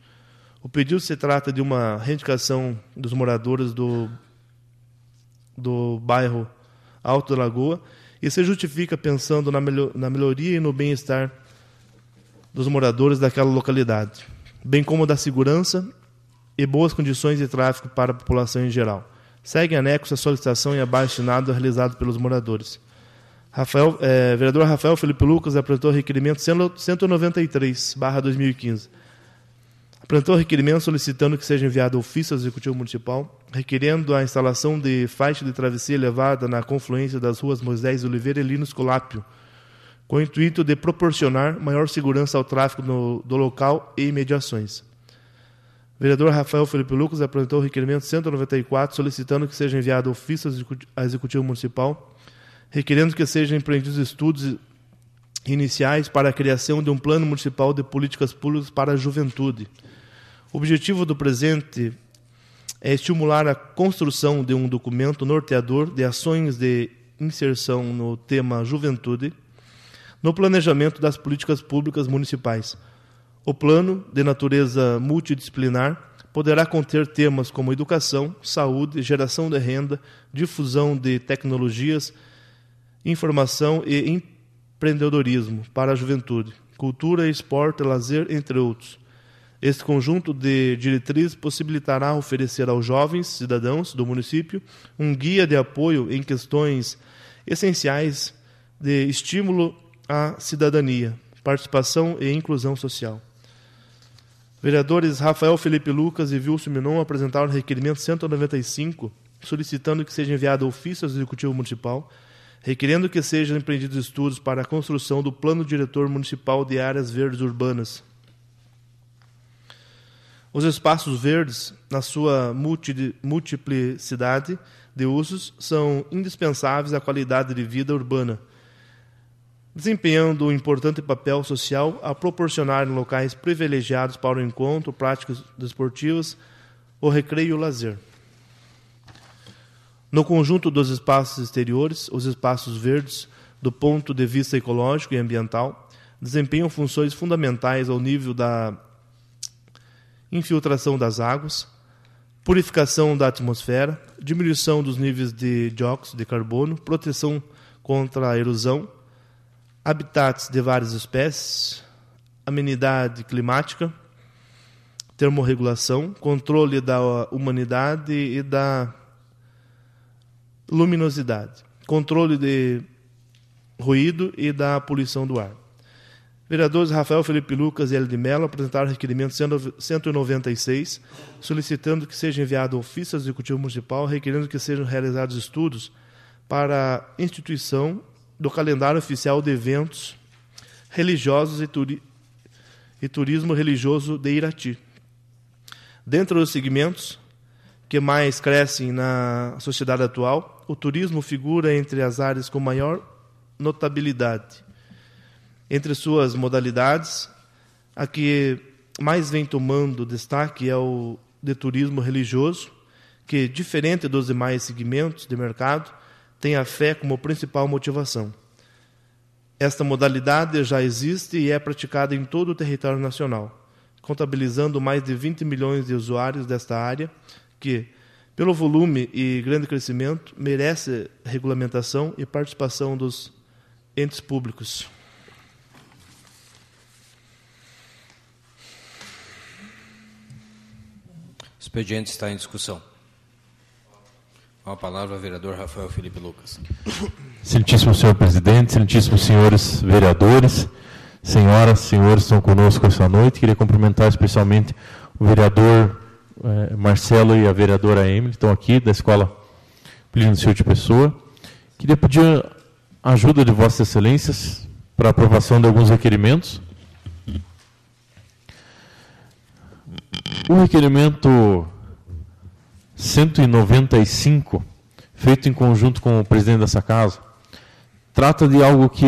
O pedido se trata de uma reivindicação dos moradores do, do bairro Alto da Lagoa e se justifica pensando na, melhoria e no bem-estar dos moradores daquela localidade, bem como da segurança e boas condições de tráfego para a população em geral. Segue anexo a solicitação e abaixo assinado realizado pelos moradores. Rafael, eh, vereador Rafael Felipe Lucas apresentou requerimento 193-2015. Apresentou requerimento solicitando que seja enviado ofício ao Executivo Municipal, requerendo a instalação de faixa de travessia elevada na confluência das ruas Moisés Oliveira e Linus Colápio, com o intuito de proporcionar maior segurança ao tráfego no, do local e imediações. O vereador Rafael Felipe Lucas apresentou o requerimento 194 solicitando que seja enviado ofício ao Executivo Municipal, requerendo que sejam empreendidos estudos iniciais para a criação de um plano municipal de políticas públicas para a juventude. O objetivo do presente é estimular a construção de um documento norteador de ações de inserção no tema juventude, no planejamento das políticas públicas municipais. O plano, de natureza multidisciplinar, poderá conter temas como educação, saúde, geração de renda, difusão de tecnologias, informação e empreendedorismo para a juventude, cultura, esporte, lazer, entre outros. Este conjunto de diretrizes possibilitará oferecer aos jovens cidadãos do município um guia de apoio em questões essenciais de estímulo à cidadania, participação e inclusão social. Vereadores Rafael Felipe Lucas e Vilso Minon apresentaram o requerimento 195, solicitando que seja enviado ofício ao Executivo Municipal, requerendo que sejam empreendidos estudos para a construção do Plano Diretor Municipal de Áreas Verdes Urbanas. Os espaços verdes, na sua multiplicidade de usos, são indispensáveis à qualidade de vida urbana desempenhando um importante papel social a proporcionar locais privilegiados para o encontro, práticas desportivas, o recreio e o lazer. No conjunto dos espaços exteriores, os espaços verdes, do ponto de vista ecológico e ambiental, desempenham funções fundamentais ao nível da infiltração das águas, purificação da atmosfera, diminuição dos níveis de dióxido de carbono, proteção contra a erosão, habitats de várias espécies, amenidade climática, termorregulação, controle da humanidade e da luminosidade, controle de ruído e da poluição do ar. Vereadores Rafael Felipe Lucas e L. de Mello apresentaram requerimento 196, solicitando que seja enviado ofício ao Executivo Municipal, requerendo que sejam realizados estudos para instituição do calendário oficial de eventos religiosos e, turi e turismo religioso de Irati. Dentro dos segmentos que mais crescem na sociedade atual, o turismo figura entre as áreas com maior notabilidade. Entre suas modalidades, a que mais vem tomando destaque é o de turismo religioso, que, diferente dos demais segmentos de mercado, tem a fé como principal motivação. Esta modalidade já existe e é praticada em todo o território nacional, contabilizando mais de 20 milhões de usuários desta área, que, pelo volume e grande crescimento, merece regulamentação e participação dos entes públicos. O expediente está em discussão. Com a palavra, o vereador Rafael Felipe Lucas. Excelentíssimo senhor presidente, excelentíssimos senhores vereadores, senhoras, senhores estão conosco essa noite. Queria cumprimentar especialmente o vereador eh, Marcelo e a vereadora Emily, estão aqui da Escola Plínio Silva de Pessoa. Queria pedir a ajuda de vossas excelências para aprovação de alguns requerimentos. O requerimento 195, feito em conjunto com o presidente dessa casa, trata de algo que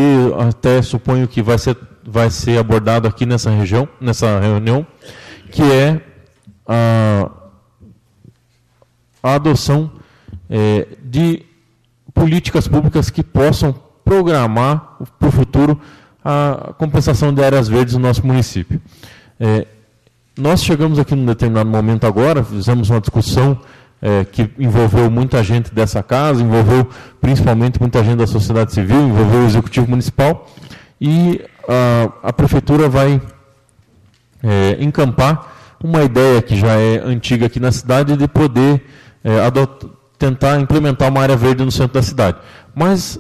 até suponho que vai ser, vai ser abordado aqui nessa região, nessa reunião, que é a, a adoção é, de políticas públicas que possam programar para o futuro a compensação de áreas verdes no nosso município. É, nós chegamos aqui num determinado momento agora, fizemos uma discussão é, que envolveu muita gente dessa casa, envolveu principalmente muita gente da sociedade civil, envolveu o executivo municipal e a, a prefeitura vai é, encampar uma ideia que já é antiga aqui na cidade de poder é, adotar, tentar implementar uma área verde no centro da cidade. Mas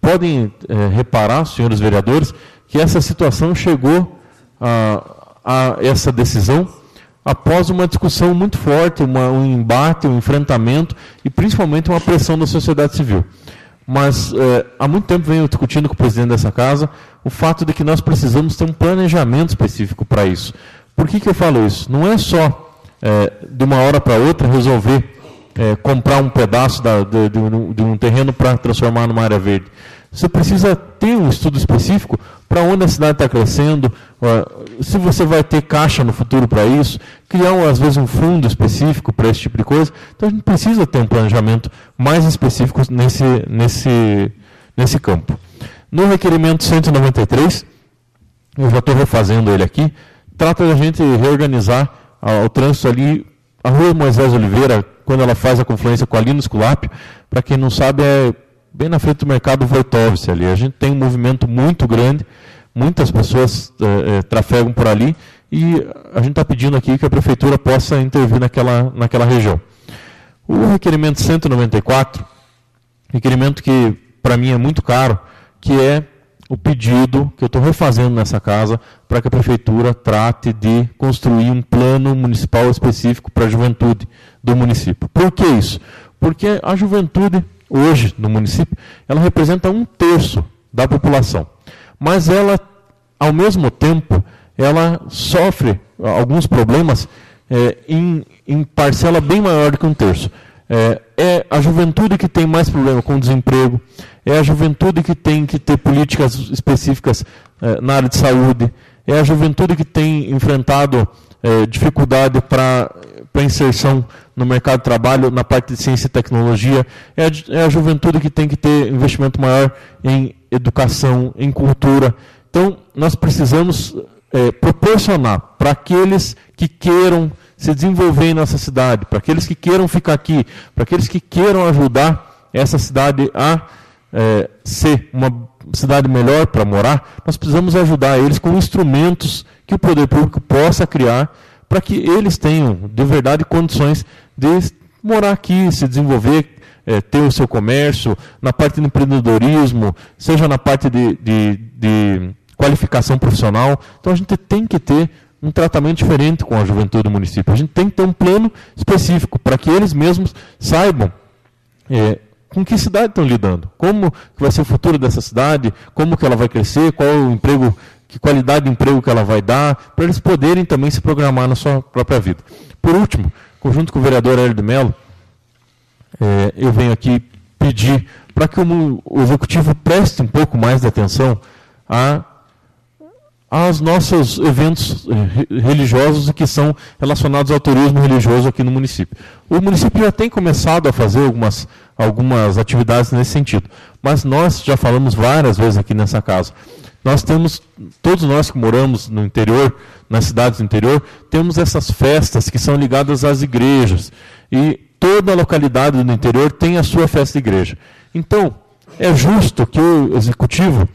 podem é, reparar, senhores vereadores, que essa situação chegou a, a essa decisão após uma discussão muito forte, uma, um embate, um enfrentamento e principalmente uma pressão da sociedade civil. Mas é, há muito tempo venho discutindo com o presidente dessa casa o fato de que nós precisamos ter um planejamento específico para isso. Por que, que eu falo isso? Não é só é, de uma hora para outra resolver é, comprar um pedaço da, de, de, um, de um terreno para transformar numa área verde. Você precisa ter um estudo específico para onde a cidade está crescendo, se você vai ter caixa no futuro para isso, criar às vezes um fundo específico para esse tipo de coisa. Então a gente precisa ter um planejamento mais específico nesse, nesse, nesse campo. No requerimento 193, eu já estou refazendo ele aqui, trata da gente reorganizar o trânsito ali, a rua Moisés Oliveira, quando ela faz a confluência com a Linus Culap, para quem não sabe, é bem na frente do mercado Voitovice ali. A gente tem um movimento muito grande, muitas pessoas é, trafegam por ali e a gente está pedindo aqui que a prefeitura possa intervir naquela, naquela região. O requerimento 194, requerimento que para mim é muito caro, que é o pedido que eu estou refazendo nessa casa para que a prefeitura trate de construir um plano municipal específico para a juventude do município. Por que isso? Porque a juventude hoje no município, ela representa um terço da população. Mas ela, ao mesmo tempo, ela sofre alguns problemas é, em, em, parcela bem maior do que um terço. É, é, a juventude que tem mais problema com o desemprego, é a juventude que tem que ter políticas específicas é, na área de saúde, é a juventude que tem enfrentado é, dificuldade para a inserção no mercado de trabalho, na parte de ciência e tecnologia. É a, é a juventude que tem que ter investimento maior em educação, em cultura. Então, nós precisamos é, proporcionar para aqueles que queiram se desenvolver em nossa cidade, para aqueles que queiram ficar aqui, para aqueles que queiram ajudar essa cidade a é, ser uma cidade melhor para morar, nós precisamos ajudar eles com instrumentos que o poder público possa criar para que eles tenham de verdade condições de morar aqui, se desenvolver, é, ter o seu comércio, na parte do empreendedorismo, seja na parte de, de, de qualificação profissional. Então a gente tem que ter um tratamento diferente com a juventude do município. A gente tem que ter um plano específico para que eles mesmos saibam é, com que cidade estão lidando, como vai ser o futuro dessa cidade, como que ela vai crescer, qual o emprego, que qualidade de emprego que ela vai dar, para eles poderem também se programar na sua própria vida. Por último, conjunto com o vereador Hélio de Mello, é, eu venho aqui pedir para que o, o, executivo preste um pouco mais de atenção a, aos nossos eventos é, religiosos que são relacionados ao turismo religioso aqui no município. O município já tem começado a fazer algumas, algumas atividades nesse sentido, mas nós já falamos várias vezes aqui nessa casa nós temos, todos nós que moramos no interior, nas cidades do interior, temos essas festas que são ligadas às igrejas. E toda localidade do interior tem a sua festa de igreja. Então, é justo que o executivo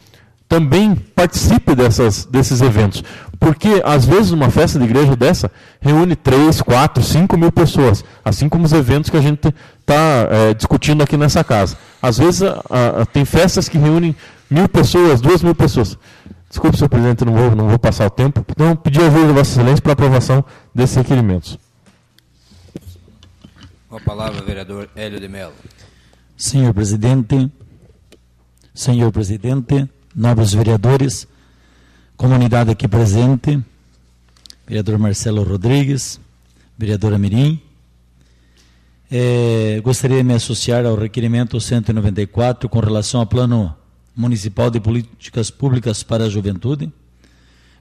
também participe dessas, desses eventos. Porque, às vezes, uma festa de igreja dessa reúne 3, 4, 5 mil pessoas. Assim como os eventos que a gente está é, discutindo aqui nessa casa. Às vezes a, a, tem festas que reúnem mil pessoas, duas mil pessoas. Desculpe, senhor presidente, não vou, não vou passar o tempo. Então, pedi ao Vossa Excelência para aprovação desses requerimentos. Com a palavra, vereador Hélio de Mello. Senhor presidente, senhor presidente, nobres vereadores, comunidade aqui presente, vereador Marcelo Rodrigues, vereadora Mirim, é, gostaria de me associar ao requerimento 194 com relação ao Plano Municipal de Políticas Públicas para a Juventude,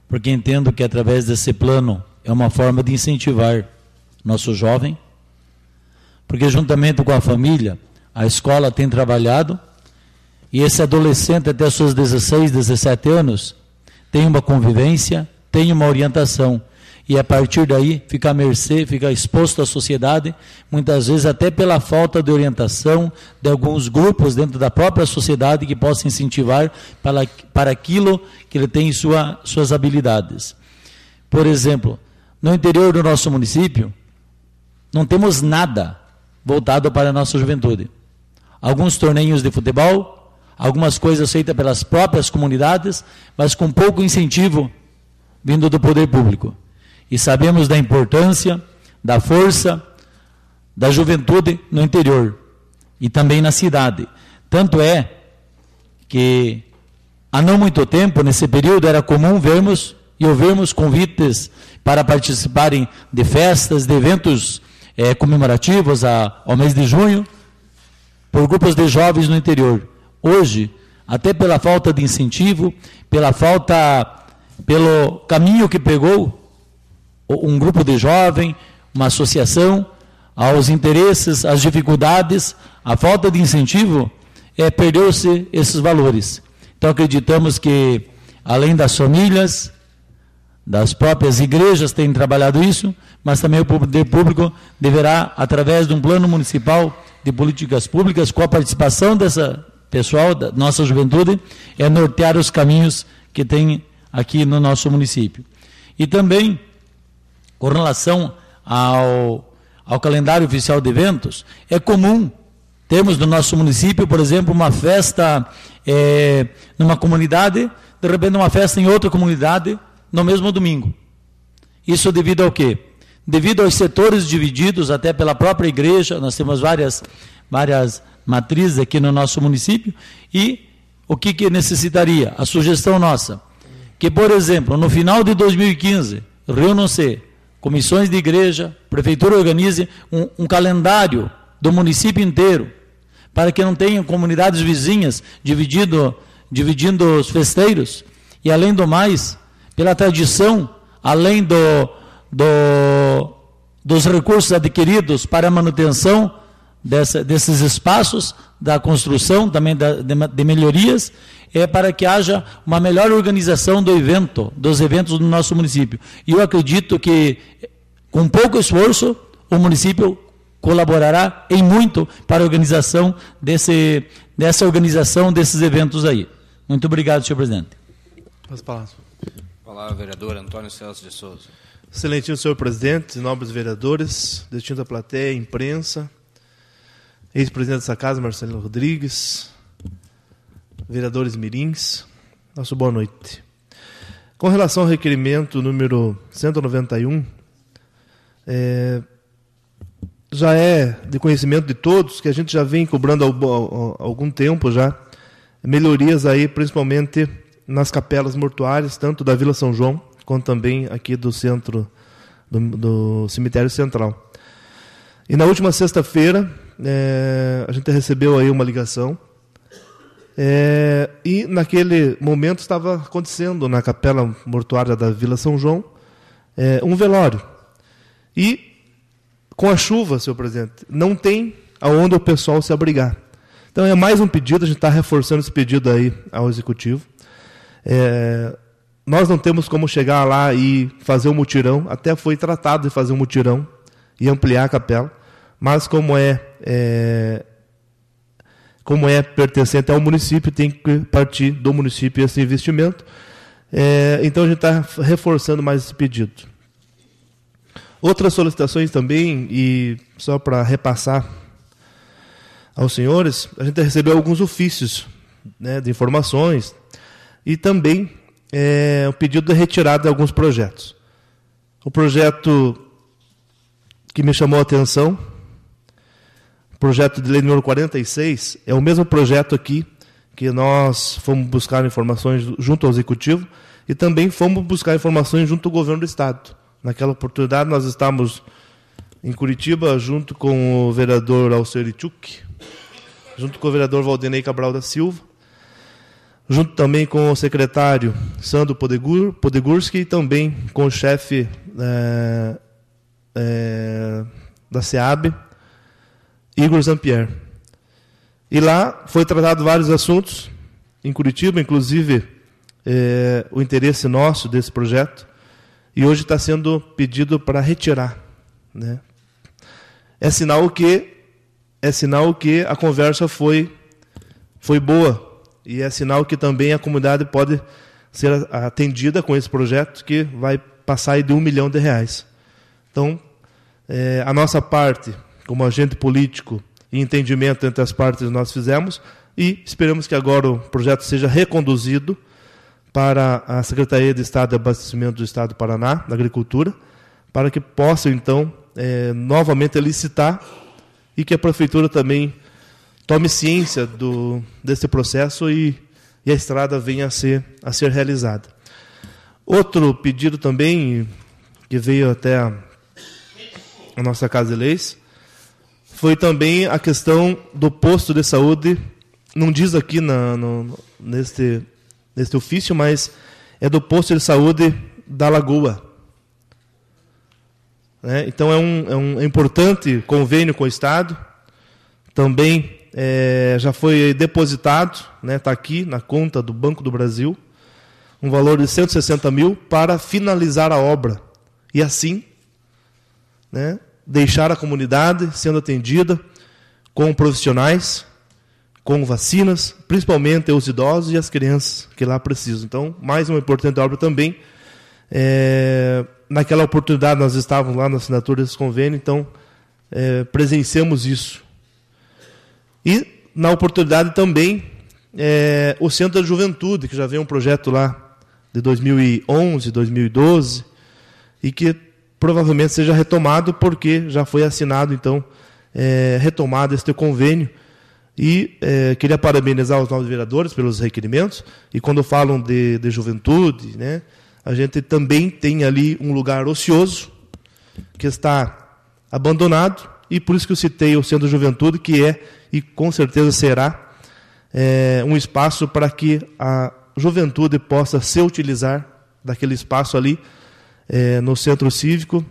porque entendo que através desse plano é uma forma de incentivar nosso jovem, porque juntamente com a família, a escola tem trabalhado e esse adolescente até seus 16, 17 anos tem uma convivência, tem uma orientação e a partir daí fica à mercê, fica exposto à sociedade, muitas vezes até pela falta de orientação de alguns grupos dentro da própria sociedade que possam incentivar para, para aquilo que ele tem em sua, suas habilidades. Por exemplo, no interior do nosso município, não temos nada voltado para a nossa juventude. Alguns torneios de futebol, algumas coisas feitas pelas próprias comunidades, mas com pouco incentivo vindo do poder público. E sabemos da importância, da força da juventude no interior e também na cidade. Tanto é que há não muito tempo, nesse período, era comum vermos e ouvirmos convites para participarem de festas, de eventos é, comemorativos a, ao mês de junho, por grupos de jovens no interior. Hoje, até pela falta de incentivo, pela falta, pelo caminho que pegou um grupo de jovem, uma associação, aos interesses, às dificuldades, à falta de incentivo, é, perdeu-se esses valores. Então acreditamos que, além das famílias, das próprias igrejas têm trabalhado isso, mas também o poder público deverá, através de um plano municipal de políticas públicas, com a participação dessa pessoal, da nossa juventude, é nortear os caminhos que tem aqui no nosso município. E também com relação ao, ao calendário oficial de eventos, é comum. Temos no nosso município, por exemplo, uma festa é, numa comunidade, de repente uma festa em outra comunidade, no mesmo domingo. Isso devido ao quê? Devido aos setores divididos, até pela própria igreja, nós temos várias, várias matrizes aqui no nosso município, e o que, que necessitaria? A sugestão nossa, que, por exemplo, no final de 2015, reúnam-se comissões de igreja, prefeitura organize um, um calendário do município inteiro, para que não tenham comunidades vizinhas dividido, dividindo os festeiros. E além do mais, pela tradição, além do, do, dos recursos adquiridos para a manutenção dessa, desses espaços, da construção, também da, de, de melhorias, é para que haja uma melhor organização do evento, dos eventos no nosso município. E eu acredito que, com pouco esforço, o município colaborará em muito para a organização desse, dessa organização desses eventos aí. Muito obrigado, senhor presidente. As palavras. Palavra, vereador Antônio Celso de Souza. Excelentíssimo senhor presidente, nobres vereadores, da plateia, imprensa, ex-presidente dessa casa, Marcelino Rodrigues, vereadores Mirins, nosso boa noite. Com relação ao requerimento número 191, é, já é de conhecimento de todos que a gente já vem cobrando há algum tempo já melhorias aí, principalmente nas capelas mortuárias, tanto da Vila São João, quanto também aqui do centro, do, do cemitério central. E na última sexta-feira, é, a gente recebeu aí uma ligação. É, e naquele momento estava acontecendo na capela mortuária da Vila São João é, um velório. E com a chuva, senhor presidente, não tem aonde o pessoal se abrigar. Então é mais um pedido, a gente está reforçando esse pedido aí ao executivo. É, nós não temos como chegar lá e fazer um mutirão, até foi tratado de fazer um mutirão e ampliar a capela, mas como é é, como é pertencente ao município, tem que partir do município esse investimento. É, então a gente está reforçando mais esse pedido. Outras solicitações também, e só para repassar aos senhores, a gente recebeu alguns ofícios né, de informações e também é, o pedido de retirada de alguns projetos. O projeto que me chamou a atenção projeto de lei número 46 é o mesmo projeto aqui que nós fomos buscar informações junto ao executivo e também fomos buscar informações junto ao governo do estado. Naquela oportunidade nós estávamos em Curitiba junto com o vereador Alceu Irichuk, junto com o vereador Valdinei Cabral da Silva, junto também com o secretário Sandro Podegur, Podegurski e também com o chefe é, é, da SEAB, Igor Zampier. E lá foi tratado vários assuntos, em Curitiba, inclusive é, o interesse nosso desse projeto, e hoje está sendo pedido para retirar. Né? É sinal que é sinal que a conversa foi foi boa e é sinal que também a comunidade pode ser atendida com esse projeto que vai passar de um milhão de reais. Então, é, a nossa parte como agente político e entendimento entre as partes nós fizemos e esperamos que agora o projeto seja reconduzido para a Secretaria de Estado de Abastecimento do Estado do Paraná, da Agricultura, para que possa então, é, novamente licitar e que a Prefeitura também tome ciência do, desse processo e, e a estrada venha a ser, a ser realizada. Outro pedido também, que veio até a nossa Casa de Leis, foi também a questão do posto de saúde. Não diz aqui na, no, neste, neste ofício, mas é do posto de saúde da Lagoa. Né? Então é um, é um é importante convênio com o Estado. Também é, já foi depositado, está né, tá aqui na conta do Banco do Brasil, um valor de 160 mil para finalizar a obra. E assim, né, deixar a comunidade sendo atendida com profissionais, com vacinas, principalmente os idosos e as crianças que lá precisam. Então, mais uma importante obra também. É, naquela oportunidade, nós estávamos lá na assinatura desse convênio, então é, presenciamos isso. E, na oportunidade também, é, o Centro da Juventude, que já vem um projeto lá de 2011, 2012, e que provavelmente seja retomado, porque já foi assinado, então, é, retomado este convênio. E é, queria parabenizar os novos vereadores pelos requerimentos. E quando falam de, de juventude, né, a gente também tem ali um lugar ocioso, que está abandonado, e por isso que eu citei o Centro Juventude, que é, e com certeza será, é, um espaço para que a juventude possa se utilizar daquele espaço ali é, no centro cívico,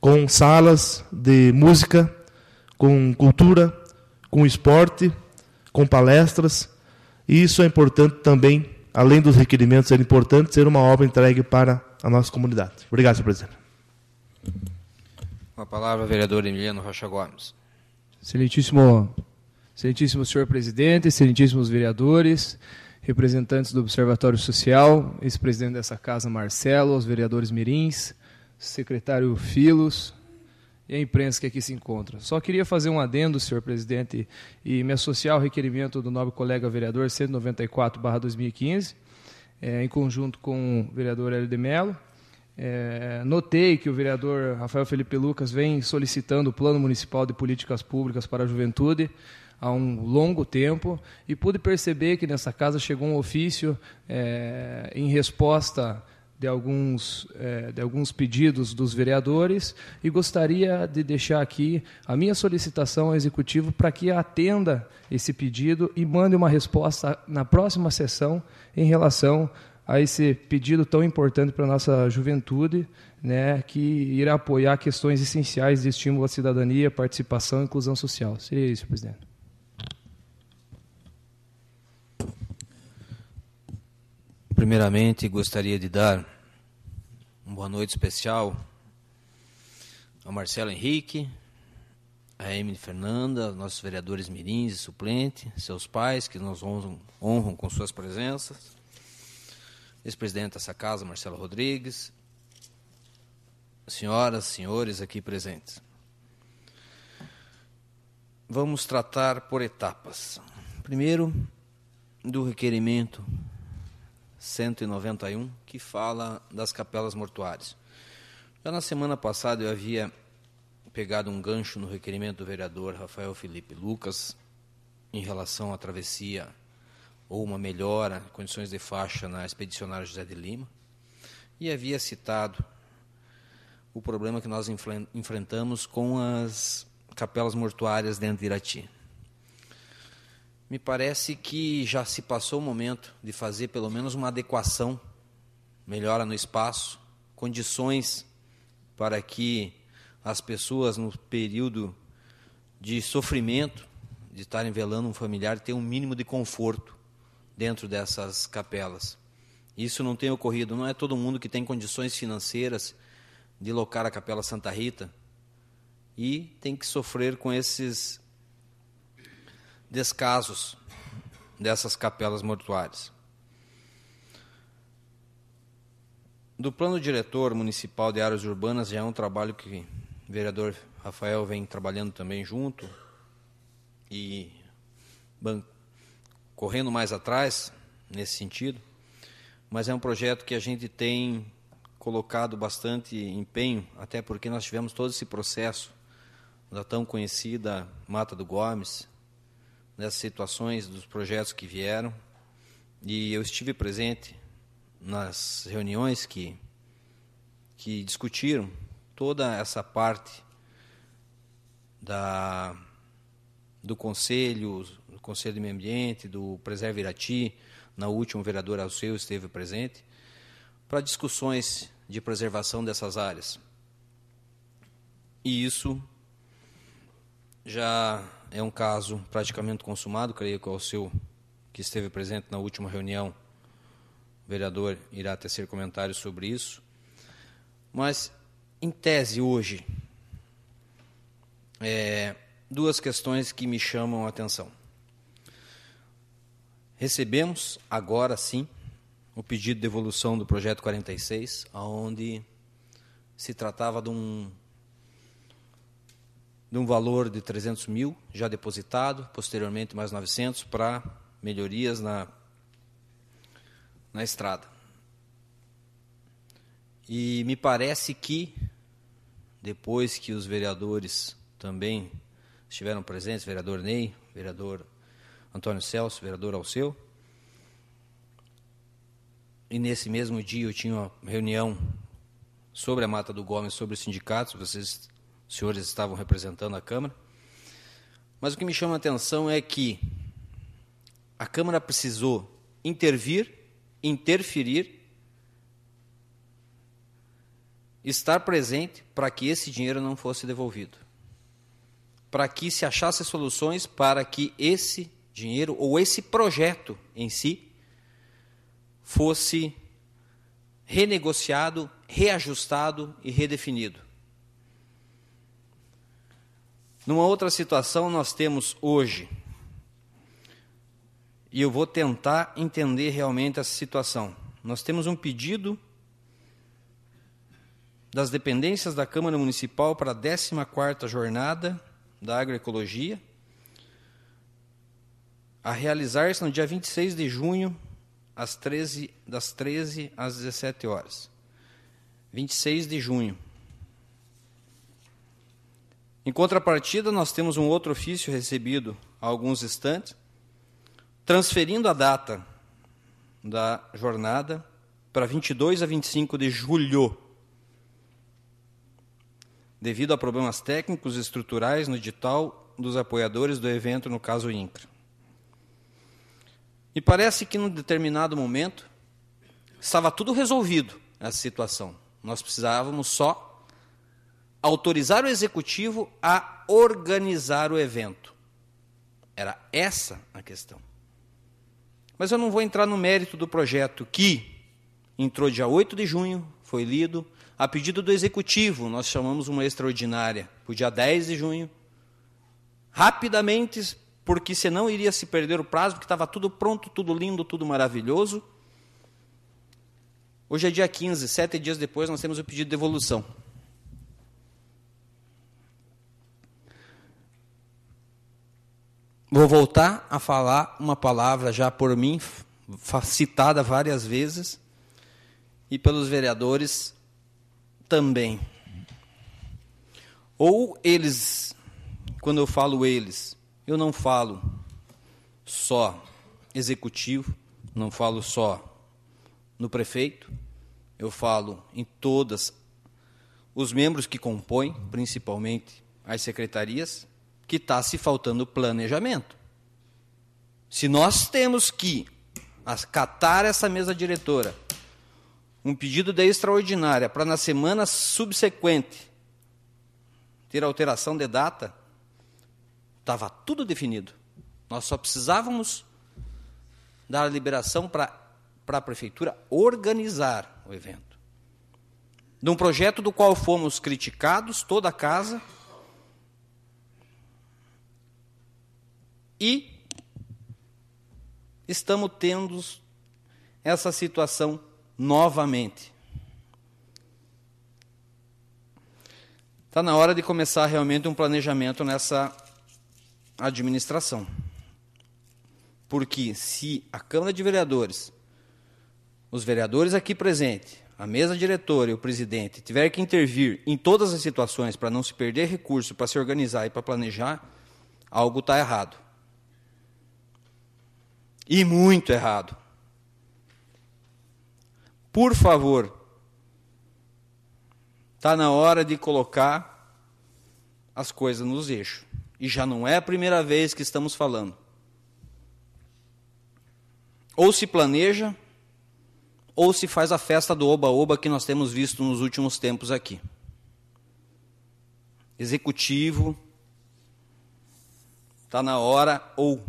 com salas de música, com cultura, com esporte, com palestras. E isso é importante também, além dos requerimentos, é importante ser uma obra entregue para a nossa comunidade. Obrigado, senhor presidente. Com a palavra, vereador Emiliano Rocha Gomes. Excelentíssimo, excelentíssimo senhor presidente, excelentíssimos vereadores representantes do Observatório Social, ex-presidente dessa casa, Marcelo, aos vereadores Mirins, secretário Filos e a imprensa que aqui se encontra. Só queria fazer um adendo, senhor presidente, e me associar ao requerimento do nobre colega vereador 194-2015, é, em conjunto com o vereador Hélio de Mello. É, notei que o vereador Rafael Felipe Lucas vem solicitando o Plano Municipal de Políticas Públicas para a Juventude, há um longo tempo e pude perceber que nessa casa chegou um ofício é, em resposta de alguns, é, de alguns pedidos dos vereadores e gostaria de deixar aqui a minha solicitação ao Executivo para que atenda esse pedido e mande uma resposta na próxima sessão em relação a esse pedido tão importante para a nossa juventude, né, que irá apoiar questões essenciais de estímulo à cidadania, participação e inclusão social. Seria isso, presidente. Primeiramente, gostaria de dar uma boa noite especial a Marcelo Henrique, a Emily Fernanda, nossos vereadores mirins e suplente, seus pais que nos honram, honram com suas presenças, ex-presidente dessa casa, Marcelo Rodrigues, senhoras, senhores aqui presentes. Vamos tratar por etapas. Primeiro, do requerimento 191, que fala das capelas mortuárias. Já na semana passada eu havia pegado um gancho no requerimento do vereador Rafael Felipe Lucas em relação à travessia ou uma melhora, condições de faixa na expedicionária José de Lima, e havia citado o problema que nós enfrentamos com as capelas mortuárias dentro de Irati me parece que já se passou o momento de fazer pelo menos uma adequação, melhora no espaço, condições para que as pessoas no período de sofrimento de estarem velando um familiar tenham um mínimo de conforto dentro dessas capelas. Isso não tem ocorrido, não é todo mundo que tem condições financeiras de locar a Capela Santa Rita e tem que sofrer com esses descasos dessas capelas mortuárias. Do plano diretor municipal de áreas urbanas já é um trabalho que o vereador Rafael vem trabalhando também junto e correndo mais atrás nesse sentido, mas é um projeto que a gente tem colocado bastante empenho, até porque nós tivemos todo esse processo da tão conhecida Mata do Gomes, nessas situações dos projetos que vieram e eu estive presente nas reuniões que que discutiram toda essa parte da do conselho, do conselho de meio ambiente, do Preserve Irati, na última o vereador Alceu esteve presente para discussões de preservação dessas áreas. E isso já é um caso praticamente consumado, creio que é o seu que esteve presente na última reunião. O vereador irá tecer comentários sobre isso. Mas, em tese, hoje, é, duas questões que me chamam a atenção. Recebemos, agora sim, o pedido de evolução do projeto 46, onde se tratava de um de um valor de 300 mil já depositado, posteriormente mais 900 para melhorias na, na estrada. E me parece que, depois que os vereadores também estiveram presentes, vereador Ney, vereador Antônio Celso, vereador Alceu, e nesse mesmo dia eu tinha uma reunião sobre a Mata do Gomes, sobre os sindicatos, vocês os senhores estavam representando a Câmara. Mas o que me chama a atenção é que a Câmara precisou intervir, interferir, estar presente para que esse dinheiro não fosse devolvido. Para que se achasse soluções para que esse dinheiro ou esse projeto em si fosse renegociado, reajustado e redefinido. Numa outra situação, nós temos hoje, e eu vou tentar entender realmente essa situação. Nós temos um pedido das dependências da Câmara Municipal para a 14ª Jornada da Agroecologia, a realizar-se no dia 26 de junho, às 13, das 13 às 17 horas. 26 de junho. Em contrapartida, nós temos um outro ofício recebido há alguns instantes, transferindo a data da jornada para 22 a 25 de julho. Devido a problemas técnicos e estruturais no edital dos apoiadores do evento, no caso INCRA. E parece que, num determinado momento, estava tudo resolvido a situação. Nós precisávamos só autorizar o executivo a organizar o evento. Era essa a questão. Mas eu não vou entrar no mérito do projeto que entrou dia 8 de junho, foi lido, a pedido do executivo, nós chamamos uma extraordinária para o dia 10 de junho, rapidamente, porque senão iria se perder o prazo, porque estava tudo pronto, tudo lindo, tudo maravilhoso. Hoje é dia 15, sete dias depois nós temos o pedido de devolução. Vou voltar a falar uma palavra já por mim citada várias vezes e pelos vereadores também. Ou eles, quando eu falo eles, eu não falo só executivo, não falo só no prefeito, eu falo em todas os membros que compõem, principalmente as secretarias, que está se faltando planejamento. Se nós temos que acatar essa mesa diretora, um pedido de extraordinária para na semana subsequente ter alteração de data, estava tudo definido. Nós só precisávamos dar a liberação para a prefeitura organizar o evento. De um projeto do qual fomos criticados, toda a casa, E estamos tendo essa situação novamente. Está na hora de começar realmente um planejamento nessa administração. Porque se a Câmara de Vereadores, os vereadores aqui presentes, a mesa diretora e o presidente tiver que intervir em todas as situações para não se perder recurso, para se organizar e para planejar, algo está errado. E muito errado. Por favor, está na hora de colocar as coisas nos eixos. E já não é a primeira vez que estamos falando. Ou se planeja, ou se faz a festa do oba-oba que nós temos visto nos últimos tempos aqui. Executivo, está na hora ou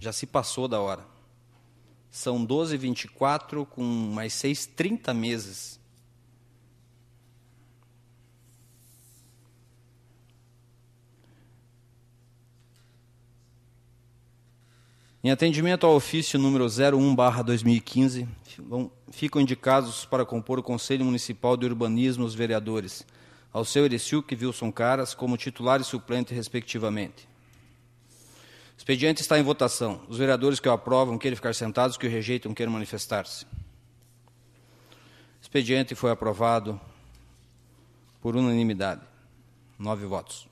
já se passou da hora. São 12, 24, com mais 6, 30 meses. Em atendimento ao ofício número 01/2015, ficam indicados para compor o Conselho Municipal de Urbanismo os vereadores Alceu Ereciu e Wilson Caras como titular e suplente respectivamente. O expediente está em votação. Os vereadores que o aprovam queiram ficar sentados, que o rejeitam queiram manifestar-se. O expediente foi aprovado por unanimidade. Nove votos.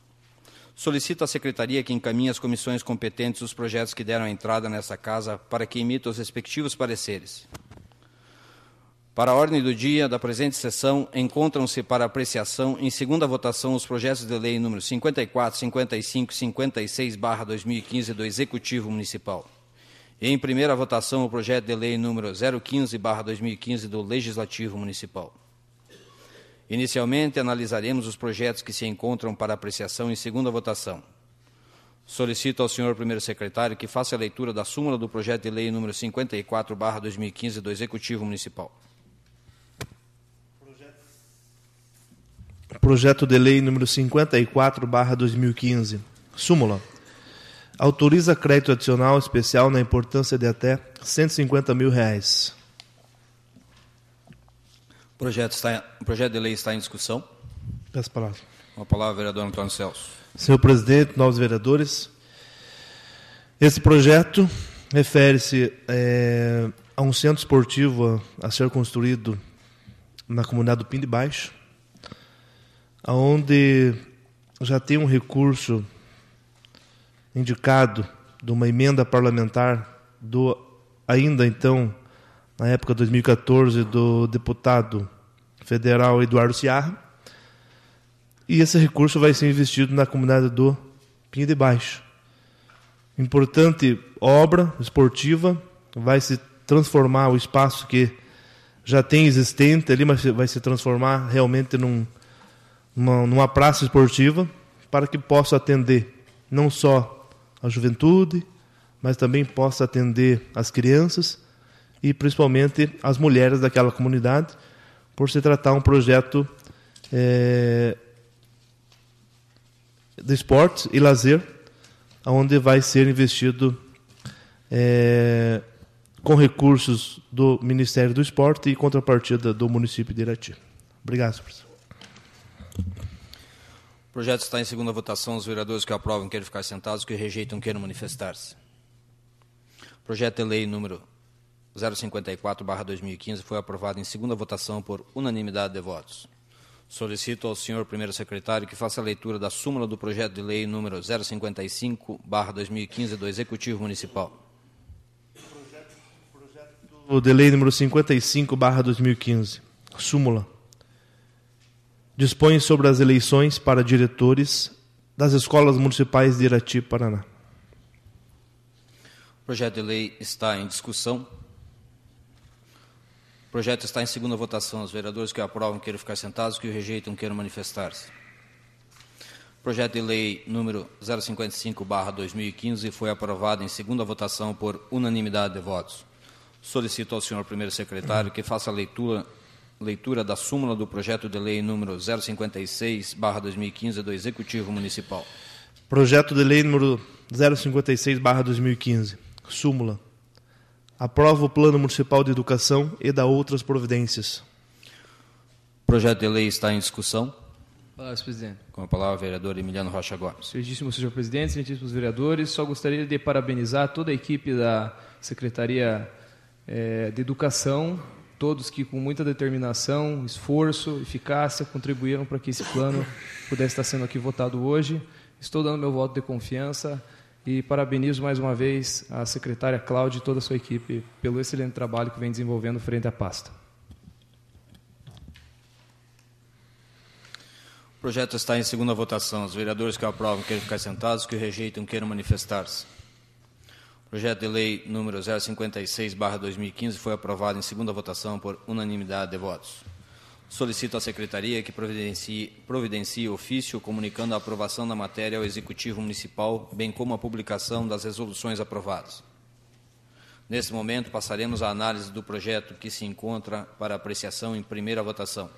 Solicito à Secretaria que encaminhe às comissões competentes os projetos que deram entrada nessa casa para que emita os respectivos pareceres. Para a ordem do dia da presente sessão, encontram-se para apreciação em segunda votação os projetos de lei número 54, 55 e 56, barra 2015, do Executivo Municipal. Em primeira votação, o projeto de lei número 015, barra 2015, do Legislativo Municipal. Inicialmente, analisaremos os projetos que se encontram para apreciação em segunda votação. Solicito ao senhor primeiro secretário que faça a leitura da súmula do projeto de lei número 54, barra 2015, do Executivo Municipal. Projeto de Lei número 54/2015. Súmula. Autoriza crédito adicional especial na importância de até 150 mil reais. O projeto, está, o projeto de lei está em discussão. Peço a palavra. Com a palavra, vereador Antônio Celso. Senhor presidente, novos vereadores. Esse projeto refere-se é, a um centro esportivo a, a ser construído na comunidade do Pim de Baixo, onde já tem um recurso indicado de uma emenda parlamentar do ainda então na época de 2014 do deputado federal Eduardo Ciarra. E esse recurso vai ser investido na comunidade do Pinho de Baixo. Importante obra esportiva, vai se transformar o espaço que já tem existente ali, mas vai se transformar realmente num, numa praça esportiva para que possa atender não só a juventude, mas também possa atender as crianças e principalmente as mulheres daquela comunidade, por se tratar um projeto é, de esporte e lazer, onde vai ser investido é, com recursos do Ministério do Esporte e contrapartida do município de Irati. Obrigado, professor. O projeto está em segunda votação. Os vereadores que aprovam querem ficar sentados, que rejeitam querem manifestar-se. Projeto de lei número 054/2015 foi aprovado em segunda votação por unanimidade de votos. Solicito ao senhor primeiro secretário que faça a leitura da súmula do projeto de lei número 055/2015 do Executivo Municipal. Projeto, projeto de lei número 55/2015. Súmula dispõe sobre as eleições para diretores das escolas municipais de Irati, Paraná. O projeto de lei está em discussão. O projeto está em segunda votação. Os vereadores que o aprovam queiram ficar sentados, que o rejeitam queiram manifestar-se. Projeto de lei número 055/2015 foi aprovado em segunda votação por unanimidade de votos. Solicito ao senhor primeiro secretário que faça a leitura leitura da súmula do projeto de lei número 056/2015 do Executivo Municipal. Projeto de lei número 056/2015. Súmula. Aprova o Plano Municipal de Educação e da outras providências. O projeto de lei está em discussão. Palavras, presidente. Com a palavra, o vereador Emiliano Rocha Gomes. Excelentíssimo senhor presidente, excelentíssimos vereadores, só gostaria de parabenizar toda a equipe da Secretaria eh, de Educação todos que com muita determinação, esforço, eficácia contribuíram para que esse plano pudesse estar sendo aqui votado hoje. Estou dando meu voto de confiança e parabenizo mais uma vez a secretária Cláudia e toda a sua equipe pelo excelente trabalho que vem desenvolvendo frente à pasta. O projeto está em segunda votação. Os vereadores que aprovam queiram ficar sentados, que rejeitam queiram manifestar-se. Projeto de Lei número 056/2015 foi aprovado em segunda votação por unanimidade de votos. Solicito à Secretaria que providencie, providencie ofício comunicando a aprovação da matéria ao Executivo Municipal, bem como a publicação das resoluções aprovadas. Nesse momento, passaremos à análise do projeto que se encontra para apreciação em primeira votação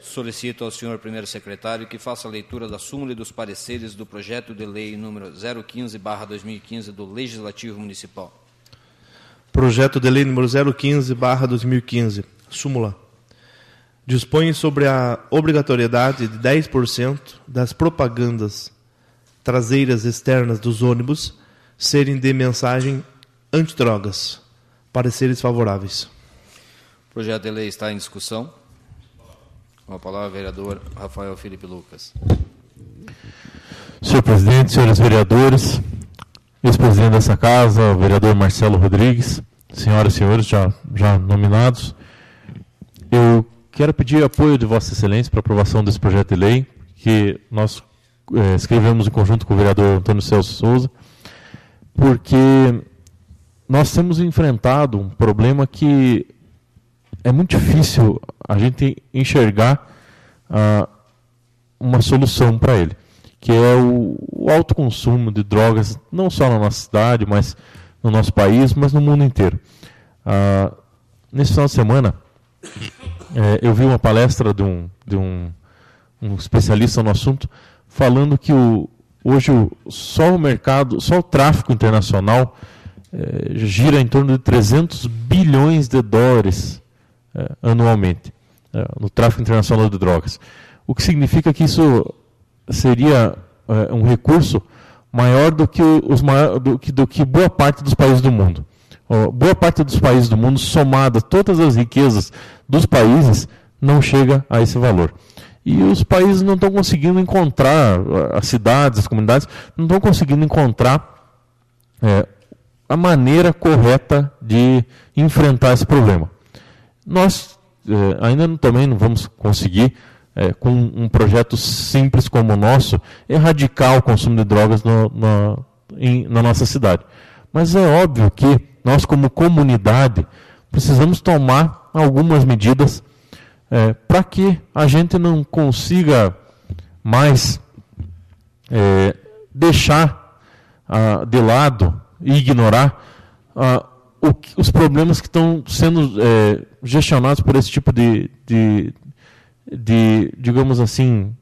solicito ao senhor primeiro secretário que faça a leitura da súmula e dos pareceres do projeto de lei número 015/2015 do Legislativo Municipal. Projeto de lei número 015/2015, súmula. Dispõe sobre a obrigatoriedade de 10% das propagandas traseiras externas dos ônibus serem de mensagem antidrogas. Pareceres favoráveis. O projeto de lei está em discussão. Com a palavra, vereador Rafael Felipe Lucas. Senhor presidente, senhores vereadores, ex-presidente dessa casa, o vereador Marcelo Rodrigues, senhoras e senhores já, já nominados, eu quero pedir apoio de Vossa Excelência para aprovação desse projeto de lei que nós é, escrevemos em conjunto com o vereador Antônio Celso Souza, porque nós temos enfrentado um problema que é muito difícil a gente enxergar ah, uma solução para ele, que é o, o alto consumo de drogas, não só na nossa cidade, mas no nosso país, mas no mundo inteiro. Ah, nesse final de semana, é, eu vi uma palestra de, um, de um, um especialista no assunto falando que o, hoje o, só o mercado, só o tráfico internacional é, gira em torno de 300 bilhões de dólares eh, anualmente eh, no tráfico internacional de drogas. O que significa que isso seria eh, um recurso maior do que, os maior, do, que, do que boa parte dos países do mundo. boa parte dos países do mundo, somada todas as riquezas dos países, não chega a esse valor. E os países não estão conseguindo encontrar, as cidades, as comunidades, não estão conseguindo encontrar a maneira correta de enfrentar esse problema. Nós eh, ainda não, também não vamos conseguir, eh, com um projeto simples como o nosso, erradicar o consumo de drogas no, na, em, na nossa cidade. Mas é óbvio que nós, como comunidade, precisamos tomar algumas medidas eh, para que a gente não consiga mais deixar ah, de lado e ignorar ah, o, os problemas que estão sendo é, gestionados por esse tipo de, de, de digamos assim,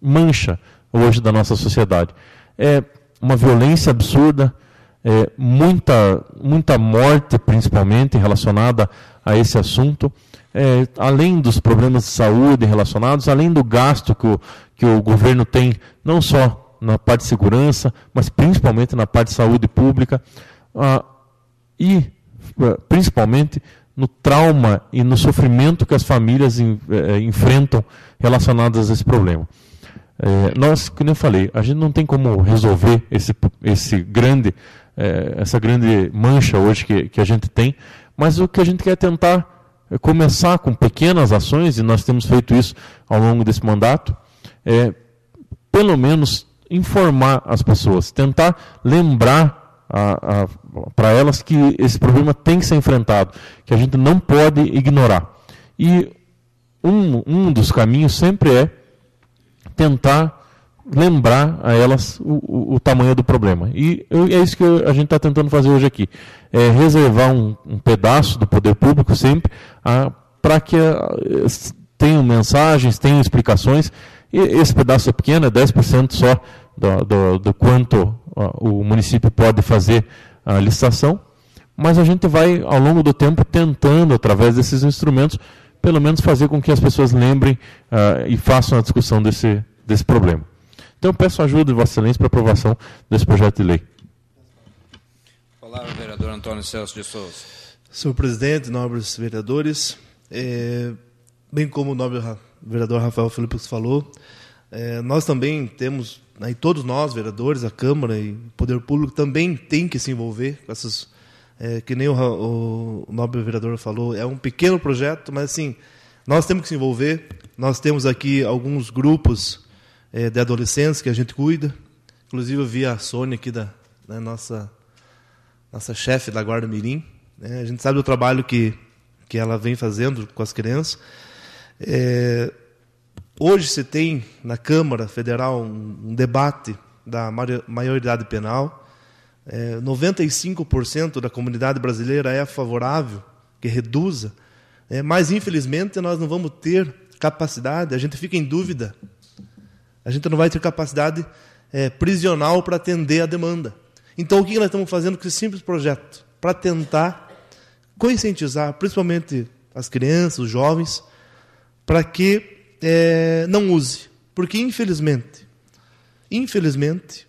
mancha hoje da nossa sociedade. É uma violência absurda, é, muita, muita morte, principalmente relacionada a esse assunto, é, além dos problemas de saúde relacionados, além do gasto que o, que o governo tem, não só na parte de segurança, mas principalmente na parte de saúde pública, ah, e eh, principalmente no trauma e no sofrimento que as famílias em, eh, eh, enfrentam relacionadas a esse problema. Eh, nós, como eu falei, a gente não tem como resolver esse, esse grande, essa grande mancha hoje que, que a gente tem, mas o que a gente quer é tentar é começar com pequenas ações, e nós temos feito isso ao longo desse mandato, é, pelo menos informar as pessoas, tentar lembrar para elas que esse problema tem que ser enfrentado, que a gente não pode ignorar. E um, um dos caminhos sempre é tentar lembrar a elas o, o, o tamanho do problema. E eu, é isso que eu, a gente está tentando fazer hoje aqui: é reservar um, um pedaço do poder público sempre para que a, tenham mensagens, tenham explicações. E esse pedaço é pequeno, é 10% só do, do, do quanto o município pode fazer a licitação, mas a gente vai, ao longo do tempo, tentando, através desses instrumentos, pelo menos fazer com que as pessoas lembrem uh, e façam a discussão desse, desse problema. Então, peço ajuda de Vossa Excelência para aprovação desse projeto de lei. Palavra, vereador Antônio Celso de Souza. Senhor presidente, nobres vereadores, é, bem como o nobre vereador Rafael Felipe falou, é, nós também temos né, e todos nós, vereadores, a Câmara e o Poder Público, também tem que se envolver com essas. É, que nem o, o, o nobre vereador falou, é um pequeno projeto, mas assim, nós temos que se envolver. Nós temos aqui alguns grupos é, de adolescentes que a gente cuida. Inclusive, eu vi a Sônia aqui, da, né, nossa, nossa chefe da Guarda Mirim. Né. a gente sabe do trabalho que, que ela vem fazendo com as crianças. É, Hoje se tem na Câmara Federal um, um debate da maioridade penal. É, 95% da comunidade brasileira é favorável que reduza, é, mas infelizmente nós não vamos ter capacidade, a gente fica em dúvida. A gente não vai ter capacidade é, prisional para atender a demanda. Então, o que nós estamos fazendo com esse simples projeto? Para tentar conscientizar, principalmente as crianças, os jovens, para que é, não use. Porque, infelizmente, infelizmente,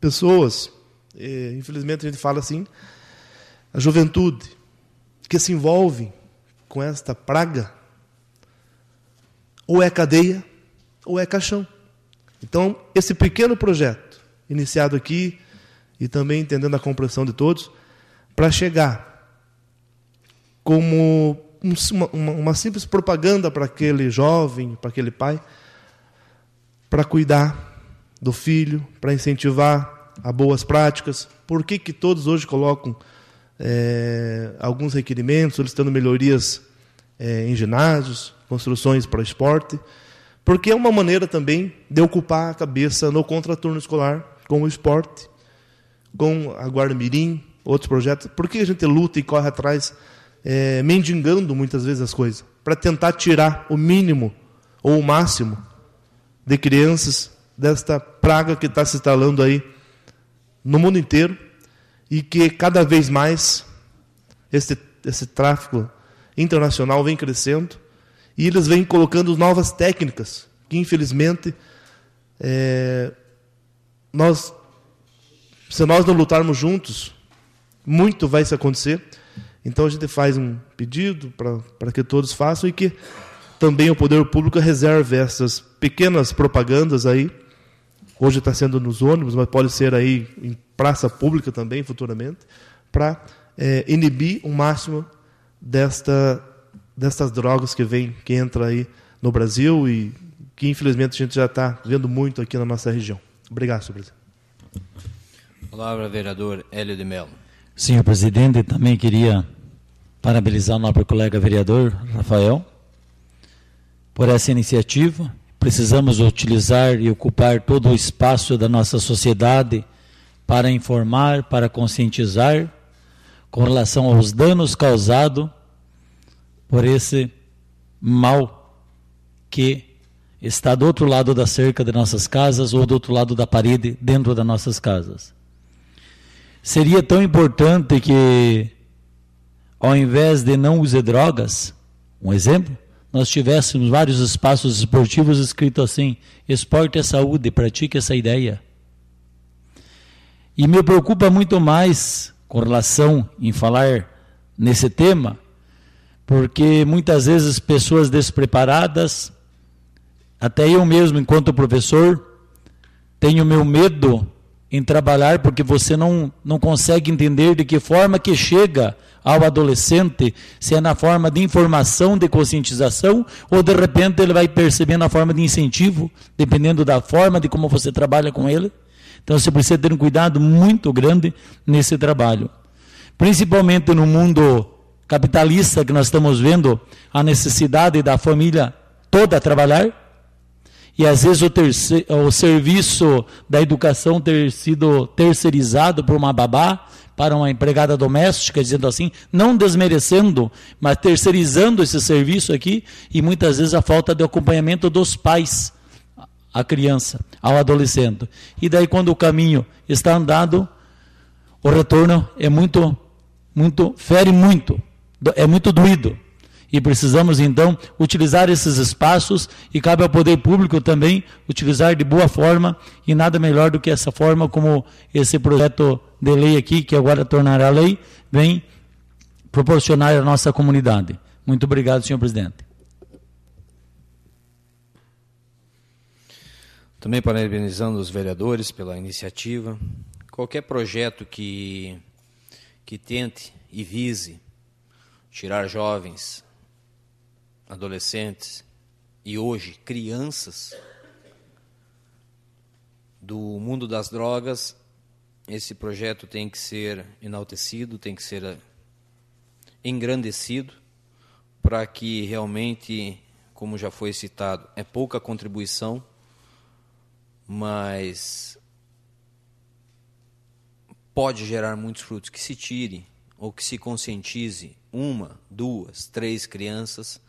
pessoas, é, infelizmente a gente fala assim, a juventude que se envolve com esta praga, ou é cadeia, ou é caixão. Então, esse pequeno projeto, iniciado aqui, e também entendendo a compreensão de todos, para chegar como uma, uma, uma simples propaganda para aquele jovem, para aquele pai, para cuidar do filho, para incentivar a boas práticas. Por que, que todos hoje colocam é, alguns requerimentos, solicitando melhorias é, em ginásios, construções para esporte? Porque é uma maneira também de ocupar a cabeça no contraturno escolar com o esporte, com a Guarda Mirim, outros projetos. Por que a gente luta e corre atrás é, mendigando muitas vezes as coisas, para tentar tirar o mínimo ou o máximo de crianças desta praga que está se instalando aí no mundo inteiro e que cada vez mais esse, esse tráfico internacional vem crescendo e eles vêm colocando novas técnicas que infelizmente é, nós se nós não lutarmos juntos muito vai se acontecer então a gente faz um pedido para que todos façam e que também o poder público reserve essas pequenas propagandas aí. Hoje está sendo nos ônibus, mas pode ser aí em praça pública também futuramente, para é, inibir o máximo desta, destas drogas que vem, que entra aí no Brasil e que infelizmente a gente já está vendo muito aqui na nossa região. Obrigado, senhor presidente. Palavra vereador Hélio de Mello. Senhor presidente, também queria parabenizar o nosso colega vereador Rafael por essa iniciativa. Precisamos utilizar e ocupar todo o espaço da nossa sociedade para informar, para conscientizar com relação aos danos causados por esse mal que está do outro lado da cerca de nossas casas ou do outro lado da parede dentro das nossas casas. Seria tão importante que ao invés de não usar drogas, um exemplo, nós tivéssemos vários espaços esportivos escrito assim: esporte é saúde, pratique essa ideia. E me preocupa muito mais com relação em falar nesse tema, porque muitas vezes pessoas despreparadas, até eu mesmo, enquanto professor, tenho meu medo em trabalhar porque você não, não consegue entender de que forma que chega ao adolescente, se é na forma de informação, de conscientização, ou de repente ele vai perceber na forma de incentivo, dependendo da forma de como você trabalha com ele. Então você precisa ter um cuidado muito grande nesse trabalho. Principalmente no mundo capitalista que nós estamos vendo a necessidade da família toda trabalhar e às vezes o, terceiro, o serviço da educação ter sido terceirizado por uma babá para uma empregada doméstica, dizendo assim, não desmerecendo, mas terceirizando esse serviço aqui e muitas vezes a falta de acompanhamento dos pais à criança, ao adolescente. E daí quando o caminho está andado, o retorno é muito muito fere muito, é muito doído. E precisamos então utilizar esses espaços e cabe ao poder público também utilizar de boa forma e nada melhor do que essa forma como esse projeto de lei aqui, que agora tornará lei, vem proporcionar à nossa comunidade. Muito obrigado, senhor presidente. Também parabenizando os vereadores pela iniciativa. Qualquer projeto que, que tente e vise tirar jovens adolescentes e hoje crianças do mundo das drogas, esse projeto tem que ser enaltecido, tem que ser eh, engrandecido, para que realmente, como já foi citado, é pouca contribuição, mas pode gerar muitos frutos. Que se tire ou que se conscientize uma, duas, três crianças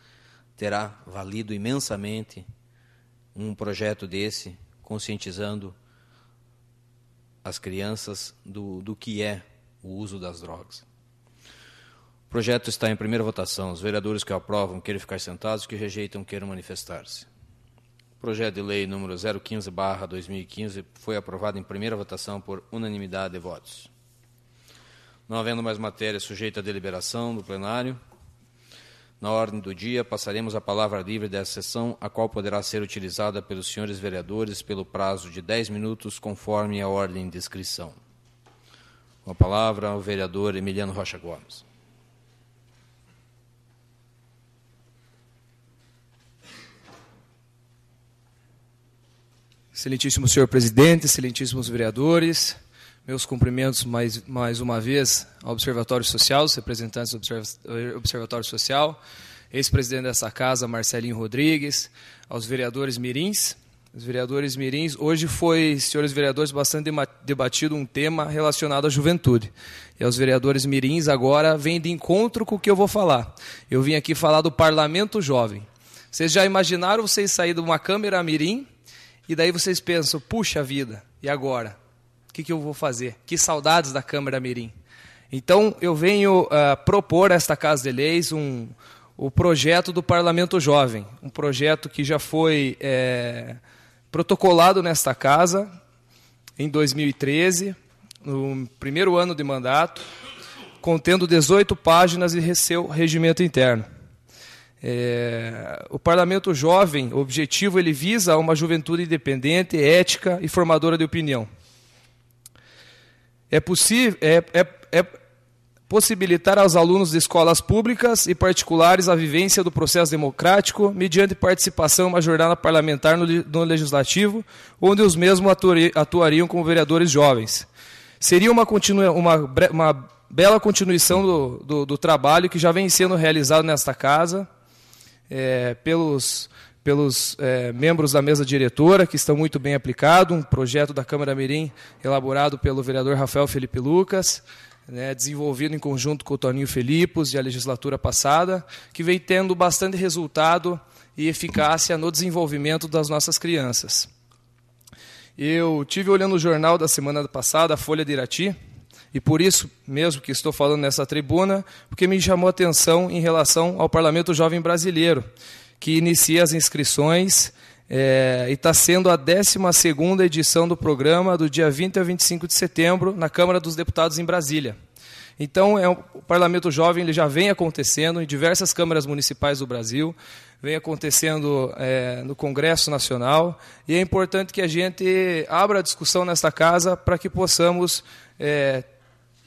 terá valido imensamente um projeto desse, conscientizando as crianças do, do que é o uso das drogas. O projeto está em primeira votação. Os vereadores que aprovam queiram ficar sentados, que rejeitam queiram manifestar-se. O projeto de lei número 015/2015 foi aprovado em primeira votação por unanimidade de votos. Não havendo mais matéria sujeita à deliberação do plenário, na ordem do dia, passaremos a palavra livre dessa sessão, a qual poderá ser utilizada pelos senhores vereadores pelo prazo de 10 minutos, conforme a ordem de inscrição. Com a palavra, o vereador Emiliano Rocha Gomes. Excelentíssimo senhor presidente, excelentíssimos vereadores, meus cumprimentos mais, mais uma vez ao Observatório Social, os representantes do Observatório Social, ex-presidente dessa casa, Marcelinho Rodrigues, aos vereadores mirins. Os vereadores mirins, hoje foi, senhores vereadores, bastante debatido um tema relacionado à juventude. E aos vereadores mirins agora vem de encontro com o que eu vou falar. Eu vim aqui falar do Parlamento Jovem. Vocês já imaginaram vocês sair de uma câmera mirim e daí vocês pensam, puxa vida, e agora? O que, que eu vou fazer? Que saudades da Câmara Mirim. Então, eu venho uh, propor a esta Casa de Leis um, o projeto do Parlamento Jovem, um projeto que já foi é, protocolado nesta casa em 2013, no primeiro ano de mandato, contendo 18 páginas e seu regimento interno. É, o Parlamento Jovem, o objetivo, ele visa uma juventude independente, ética e formadora de opinião. É possível. É, é, é possibilitar aos alunos de escolas públicas e particulares a vivência do processo democrático mediante participação em uma jornada parlamentar no, no Legislativo, onde os mesmos atuari, atuariam como vereadores jovens. Seria uma, uma, uma bela continuação do, do, do, trabalho que já vem sendo realizado nesta casa é, pelos pelos é, membros da mesa diretora, que estão muito bem aplicado, um projeto da Câmara Mirim elaborado pelo vereador Rafael Felipe Lucas, né, desenvolvido em conjunto com o Toninho Felipos, a legislatura passada, que vem tendo bastante resultado e eficácia no desenvolvimento das nossas crianças. Eu tive olhando o jornal da semana passada, a Folha de Irati, e por isso mesmo que estou falando nessa tribuna, porque me chamou a atenção em relação ao Parlamento Jovem Brasileiro, que inicia as inscrições é, e está sendo a 12 edição do programa do dia 20 a 25 de setembro na Câmara dos Deputados em Brasília. Então, é um, o Parlamento Jovem ele já vem acontecendo em diversas câmaras municipais do Brasil, vem acontecendo é, no Congresso Nacional, e é importante que a gente abra a discussão nesta casa para que possamos é,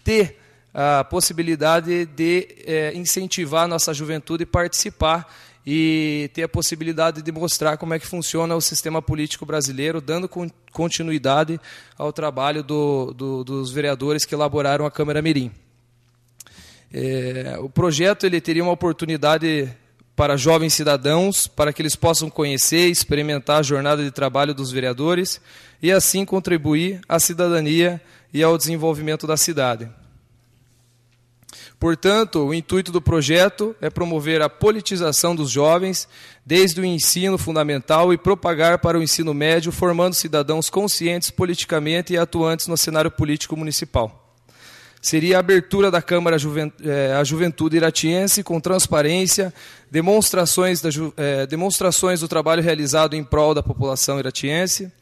ter a possibilidade de é, incentivar a nossa juventude e participar e ter a possibilidade de mostrar como é que funciona o sistema político brasileiro, dando continuidade ao trabalho do, do, dos vereadores que elaboraram a Câmara Mirim. É, o projeto ele teria uma oportunidade para jovens cidadãos, para que eles possam conhecer e experimentar a jornada de trabalho dos vereadores e assim contribuir à cidadania e ao desenvolvimento da cidade. Portanto, o intuito do projeto é promover a politização dos jovens desde o ensino fundamental e propagar para o ensino médio, formando cidadãos conscientes politicamente e atuantes no cenário político municipal. Seria a abertura da Câmara eh, à Juventude Iratiense com transparência, demonstrações, da, eh, demonstrações do trabalho realizado em prol da população iratiense.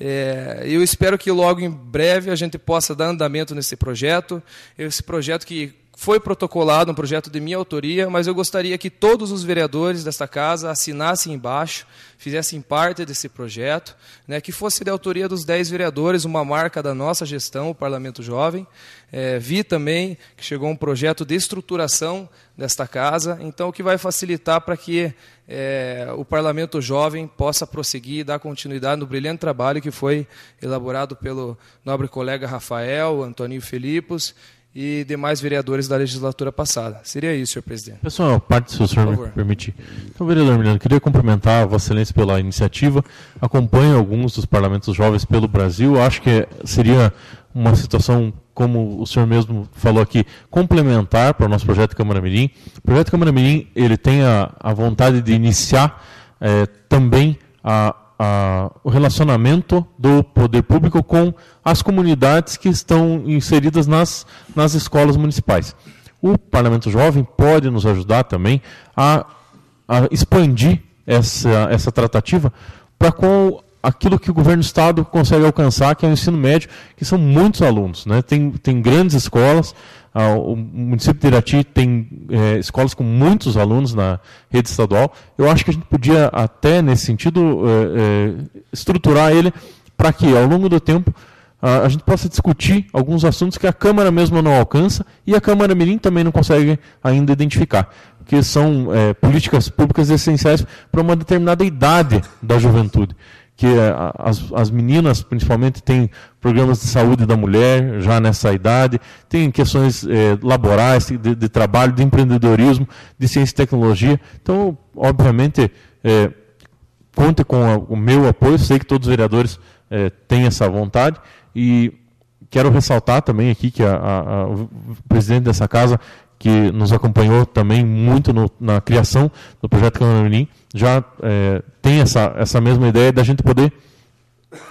É, eu espero que logo em breve a gente possa dar andamento nesse projeto. Esse projeto que foi protocolado um projeto de minha autoria, mas eu gostaria que todos os vereadores desta casa assinassem embaixo, fizessem parte desse projeto, né, que fosse de autoria dos 10 vereadores, uma marca da nossa gestão, o Parlamento Jovem. É, vi também que chegou um projeto de estruturação desta casa, então o que vai facilitar para que é, o Parlamento Jovem possa prosseguir e dar continuidade no brilhante trabalho que foi elaborado pelo nobre colega Rafael, Antoninho Felipos e demais vereadores da legislatura passada. Seria isso, senhor presidente. Pessoal, parte se o senhor me permitir. Então, vereador Milano, queria cumprimentar a Vossa Excelência pela iniciativa. Acompanho alguns dos parlamentos jovens pelo Brasil. Acho que seria uma situação, como o senhor mesmo falou aqui, complementar para o nosso projeto Câmara Mirim. O projeto Câmara Mirim ele tem a, a vontade de iniciar eh, também a, a, o relacionamento do poder público com as comunidades que estão inseridas nas, nas escolas municipais. O Parlamento Jovem pode nos ajudar também a, a expandir essa, essa tratativa para com aquilo que o governo do estado consegue alcançar, que é o ensino médio, que são muitos alunos. Né? Tem, tem grandes escolas, ah, o município de Irati tem é, escolas com muitos alunos na rede estadual. Eu acho que a gente podia até, nesse sentido, é, é, estruturar ele para que, ao longo do tempo, a, a gente possa discutir alguns assuntos que a Câmara mesmo não alcança e a Câmara Mirim também não consegue ainda identificar, que são políticas públicas essenciais para uma determinada idade da juventude que as, as meninas, principalmente, têm programas de saúde da mulher já nessa idade, tem questões eh, laborais, de, de, trabalho, de empreendedorismo, de ciência e tecnologia. Então, obviamente, eh, conte com a, o meu apoio, sei que todos os vereadores eh, têm essa vontade e quero ressaltar também aqui que a, a, a, o presidente dessa casa que nos acompanhou também muito no, na criação do projeto Canamirim, já é, tem essa, essa mesma ideia da gente poder,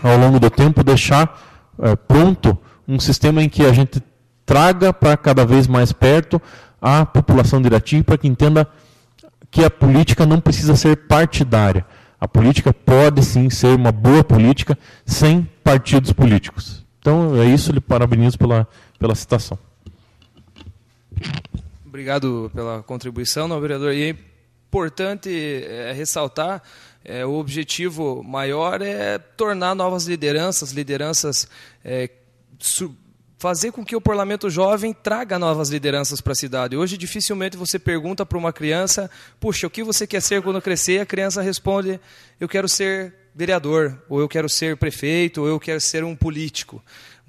ao longo do tempo, deixar é, pronto um sistema em que a gente traga para cada vez mais perto a população de para que entenda que a política não precisa ser partidária. A política pode sim ser uma boa política sem partidos políticos. Então é isso, lhe parabenizo pela, pela citação. Obrigado pela contribuição, não, vereador. E é importante é, ressaltar é, o objetivo maior é tornar novas lideranças, lideranças é, fazer com que o parlamento jovem traga novas lideranças para a cidade. Hoje, dificilmente você pergunta para uma criança, puxa, o que você quer ser quando crescer? A criança responde, eu quero ser vereador, ou eu quero ser prefeito, ou eu quero ser um político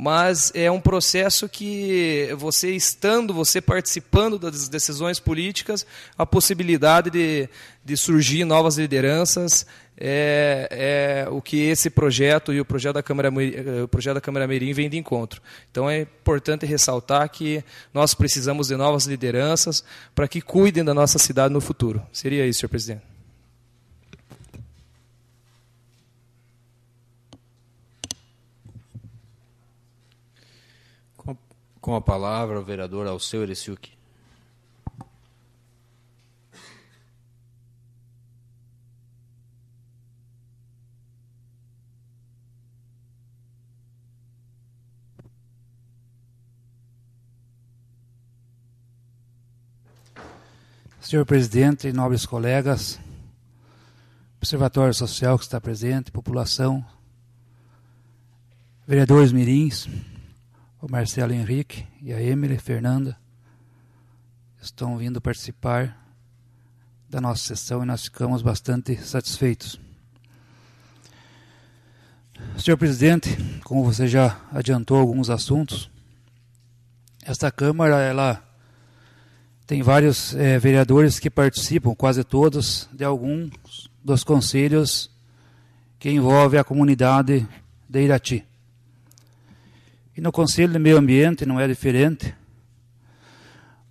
mas é um processo que você estando, você participando das decisões políticas, a possibilidade de, de surgir novas lideranças é, é o que esse projeto e o projeto da Câmara eh, o projeto da Câmara Mirim vem de encontro. Então é importante ressaltar que nós precisamos de novas lideranças para que cuidem da nossa cidade no futuro. Seria isso, senhor presidente. Com a palavra, o vereador Alceu Ereciuc. Senhor presidente, e nobres colegas, Observatório Social que está presente, população, vereadores mirins, o Marcelo Henrique e a Emily Fernanda estão vindo participar da nossa sessão e nós ficamos bastante satisfeitos. Senhor presidente, como você já adiantou alguns assuntos, esta Câmara ela tem vários é, vereadores que participam, quase todos, de alguns dos conselhos que envolve a comunidade de Irati. E no Conselho de Meio Ambiente não é diferente,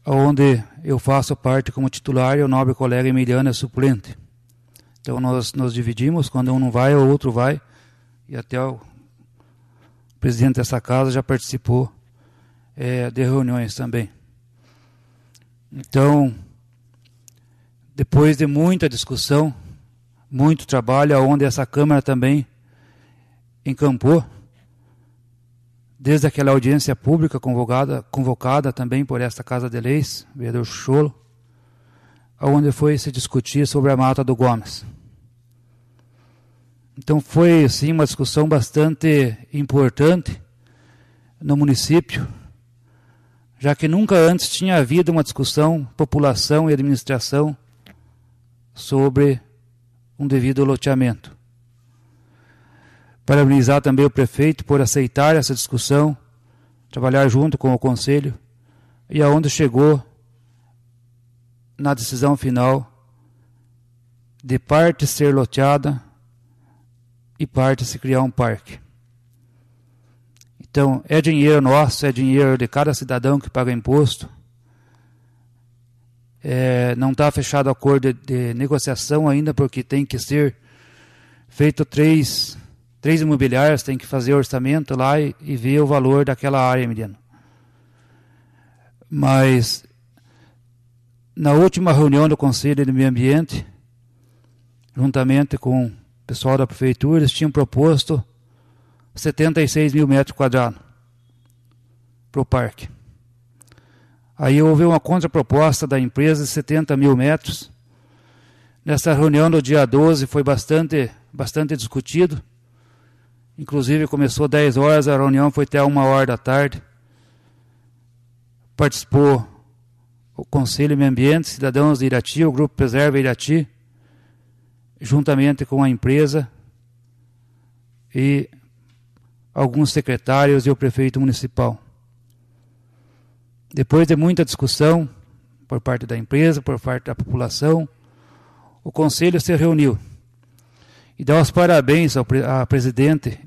onde eu faço parte como titular e o nobre colega Emiliano é suplente. Então nós nos dividimos, quando um não vai, o outro vai, e até o presidente dessa casa já participou é, de reuniões também. Então, depois de muita discussão, muito trabalho, onde essa Câmara também encampou, desde aquela audiência pública convocada, convocada também por esta Casa de Leis, vereador Cholo, onde foi se discutir sobre a mata do Gomes. Então foi sim uma discussão bastante importante no município, já que nunca antes tinha havido uma discussão população e administração sobre um devido loteamento. Parabenizar também o prefeito por aceitar essa discussão, trabalhar junto com o conselho e aonde chegou na decisão final de parte ser loteada e parte se criar um parque. Então, é dinheiro nosso, é dinheiro de cada cidadão que paga imposto. É, não está fechado acordo de, de, negociação ainda, porque tem que ser feito três Três imobiliárias têm que fazer orçamento lá e, e ver o valor daquela área, Emiliano. Mas na última reunião do Conselho do Meio Ambiente, juntamente com o pessoal da prefeitura, eles tinham proposto 76 mil metros quadrados para o parque. Aí houve uma contraproposta da empresa de 70 mil metros. Nessa reunião do dia 12 foi bastante, bastante discutido. Inclusive começou 10 horas, a reunião foi até uma hora da tarde. Participou o Conselho Meio Ambiente, Cidadãos de Irati, o Grupo Preserva Irati, juntamente com a empresa e alguns secretários e o prefeito municipal. Depois de muita discussão por parte da empresa, por parte da população, o conselho se reuniu. E dar os parabéns à presidente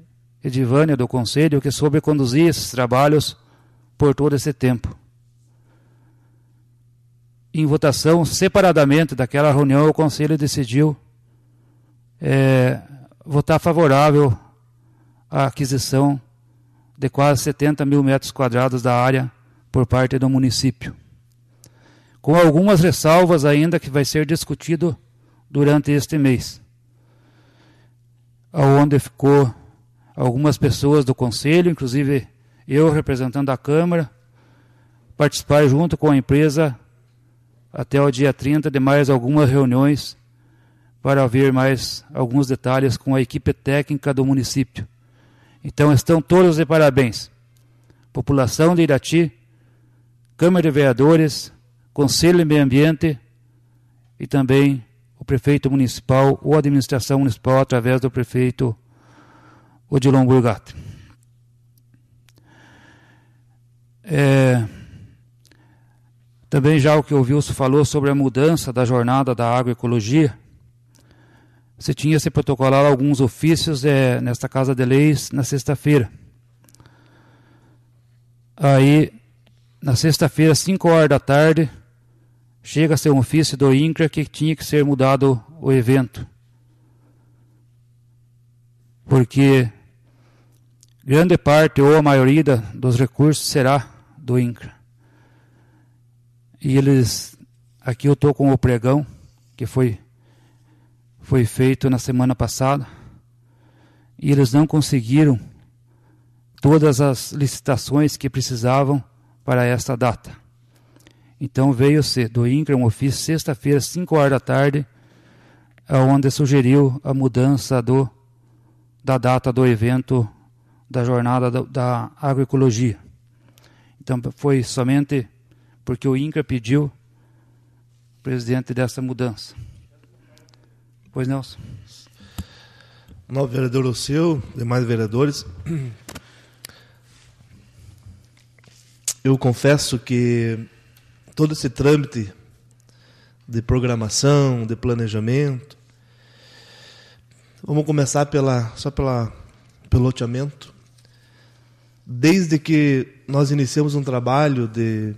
Edivânia do Conselho, que soube conduzir esses trabalhos por todo esse tempo. Em votação, separadamente daquela reunião, o Conselho decidiu é, votar favorável à aquisição de quase 70 mil metros quadrados da área por parte do município. Com algumas ressalvas ainda que vai ser discutido durante este mês onde ficou algumas pessoas do conselho, inclusive eu representando a Câmara, participar junto com a empresa até o dia 30 de mais algumas reuniões para ver mais alguns detalhes com a equipe técnica do município. Então estão todos de parabéns. População de Irati, Câmara de Vereadores, Conselho de Meio Ambiente e também o prefeito municipal ou a administração municipal através do prefeito Odilon Burgat. É, também já o que o Wilson falou sobre a mudança da jornada da agroecologia, você tinha se protocolar alguns ofícios é, nesta Casa de Leis na sexta-feira. Aí, na sexta-feira, 5 horas da tarde, chega a ser um ofício do INCRA que tinha que ser mudado o evento. Porque grande parte ou a maioria dos recursos será do INCRA. E eles, aqui eu estou com o pregão que foi, foi feito na semana passada, e eles não conseguiram todas as licitações que precisavam para esta data. Então veio se do INCRA um ofício sexta-feira, 5 horas da tarde, onde sugeriu a mudança do, da data do evento da jornada da, da agroecologia. Então foi somente porque o INCRA pediu presidente dessa mudança. Pois Nelson. Novo vereador Lucio, demais vereadores. Eu confesso que todo esse trâmite de programação, de planejamento. Vamos começar pela, só pela, pelo loteamento. Desde que nós iniciamos um trabalho de,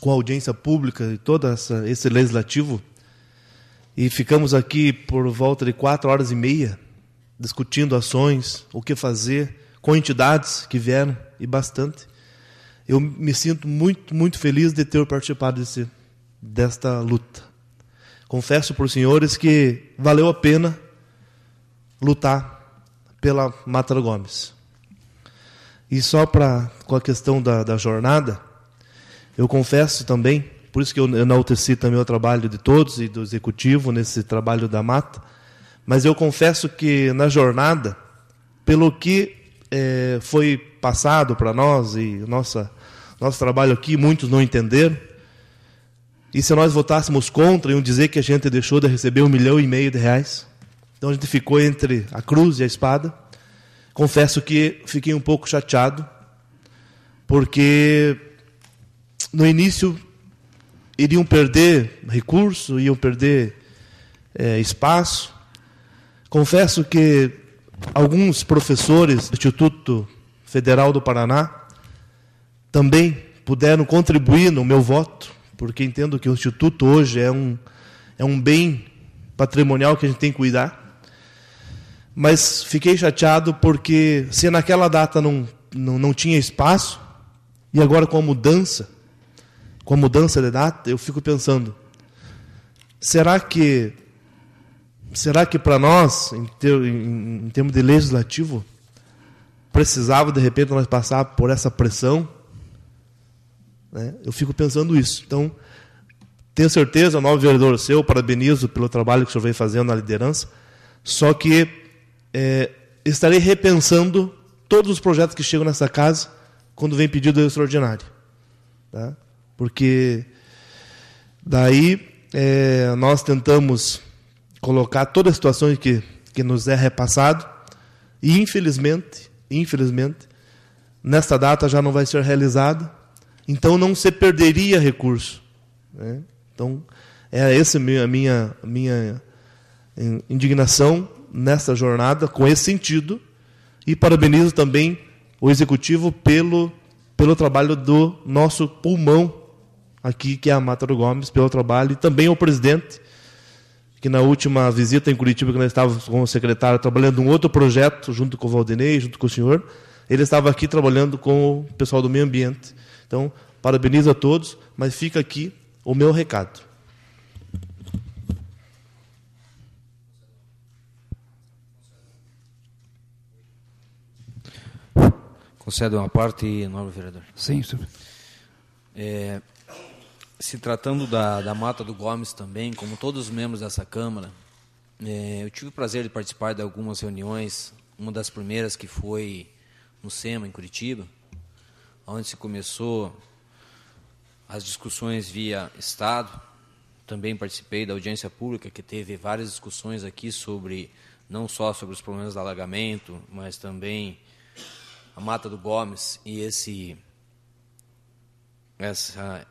com audiência pública e todo essa, esse legislativo, e ficamos aqui por volta de quatro horas e meia discutindo ações, o que fazer, com entidades que vieram e bastante eu me sinto muito, muito feliz de ter participado desse, desta luta. Confesso para os senhores que valeu a pena lutar pela Mata Gomes. E só para com a questão da, da jornada, eu confesso também, por isso que eu enalteci também o trabalho de todos e do executivo nesse trabalho da mata, mas eu confesso que na jornada, pelo que é, foi passado para nós e nossa nosso trabalho aqui, muitos não entenderam. E se nós votássemos contra, iam dizer que a gente deixou de receber um milhão e meio de reais. Então a gente ficou entre a cruz e a espada. Confesso que fiquei um pouco chateado, porque no início iriam perder recurso, iam perder é, espaço. Confesso que alguns professores do Instituto Federal do Paraná também puderam contribuir no meu voto, porque entendo que o Instituto hoje é um, é um bem patrimonial que a gente tem que cuidar. Mas fiquei chateado porque, se naquela data não, não, não tinha espaço, e agora com a mudança, com a mudança de data, eu fico pensando: será que será que para nós, em, ter, em, em termos de legislativo, precisava de repente nós passar por essa pressão? Né? Eu fico pensando isso. Então, tenho certeza, novo vereador seu, parabenizo pelo trabalho que o senhor vem fazendo na liderança, só que é, estarei repensando todos os projetos que chegam nessa casa quando vem pedido extraordinário. Tá? Porque daí é, nós tentamos colocar todas as situações que, que nos é repassado e, infelizmente, infelizmente, nesta data já não vai ser realizada então não se perderia recurso. Né? Então é essa a minha, a minha indignação nesta jornada, com esse sentido, e parabenizo também o Executivo pelo, pelo trabalho do nosso pulmão aqui, que é a Mata do Gomes, pelo trabalho, e também o presidente, que na última visita em Curitiba, que nós estávamos com o secretário trabalhando um outro projeto, junto com o Valdinei, junto com o senhor, ele estava aqui trabalhando com o pessoal do meio ambiente. Então, parabenizo a todos, mas fica aqui o meu recado. Concedo uma parte, novo vereador. Sim, senhor. É, se tratando da, da Mata do Gomes também, como todos os membros dessa Câmara, é, eu tive o prazer de participar de algumas reuniões, uma das primeiras que foi no SEMA, em Curitiba, onde se começou as discussões via Estado. Também participei da audiência pública, que teve várias discussões aqui sobre, não só sobre os problemas do alagamento, mas também a Mata do Gomes e esse essa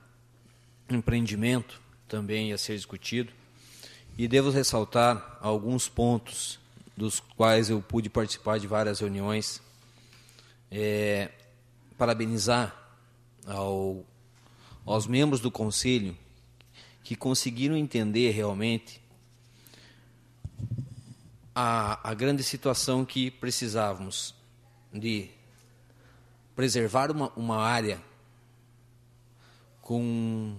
empreendimento também ia ser discutido. E devo ressaltar alguns pontos dos quais eu pude participar de várias reuniões. É, parabenizar ao, aos membros do conselho que conseguiram entender realmente a, a grande situação que precisávamos de preservar uma, uma área com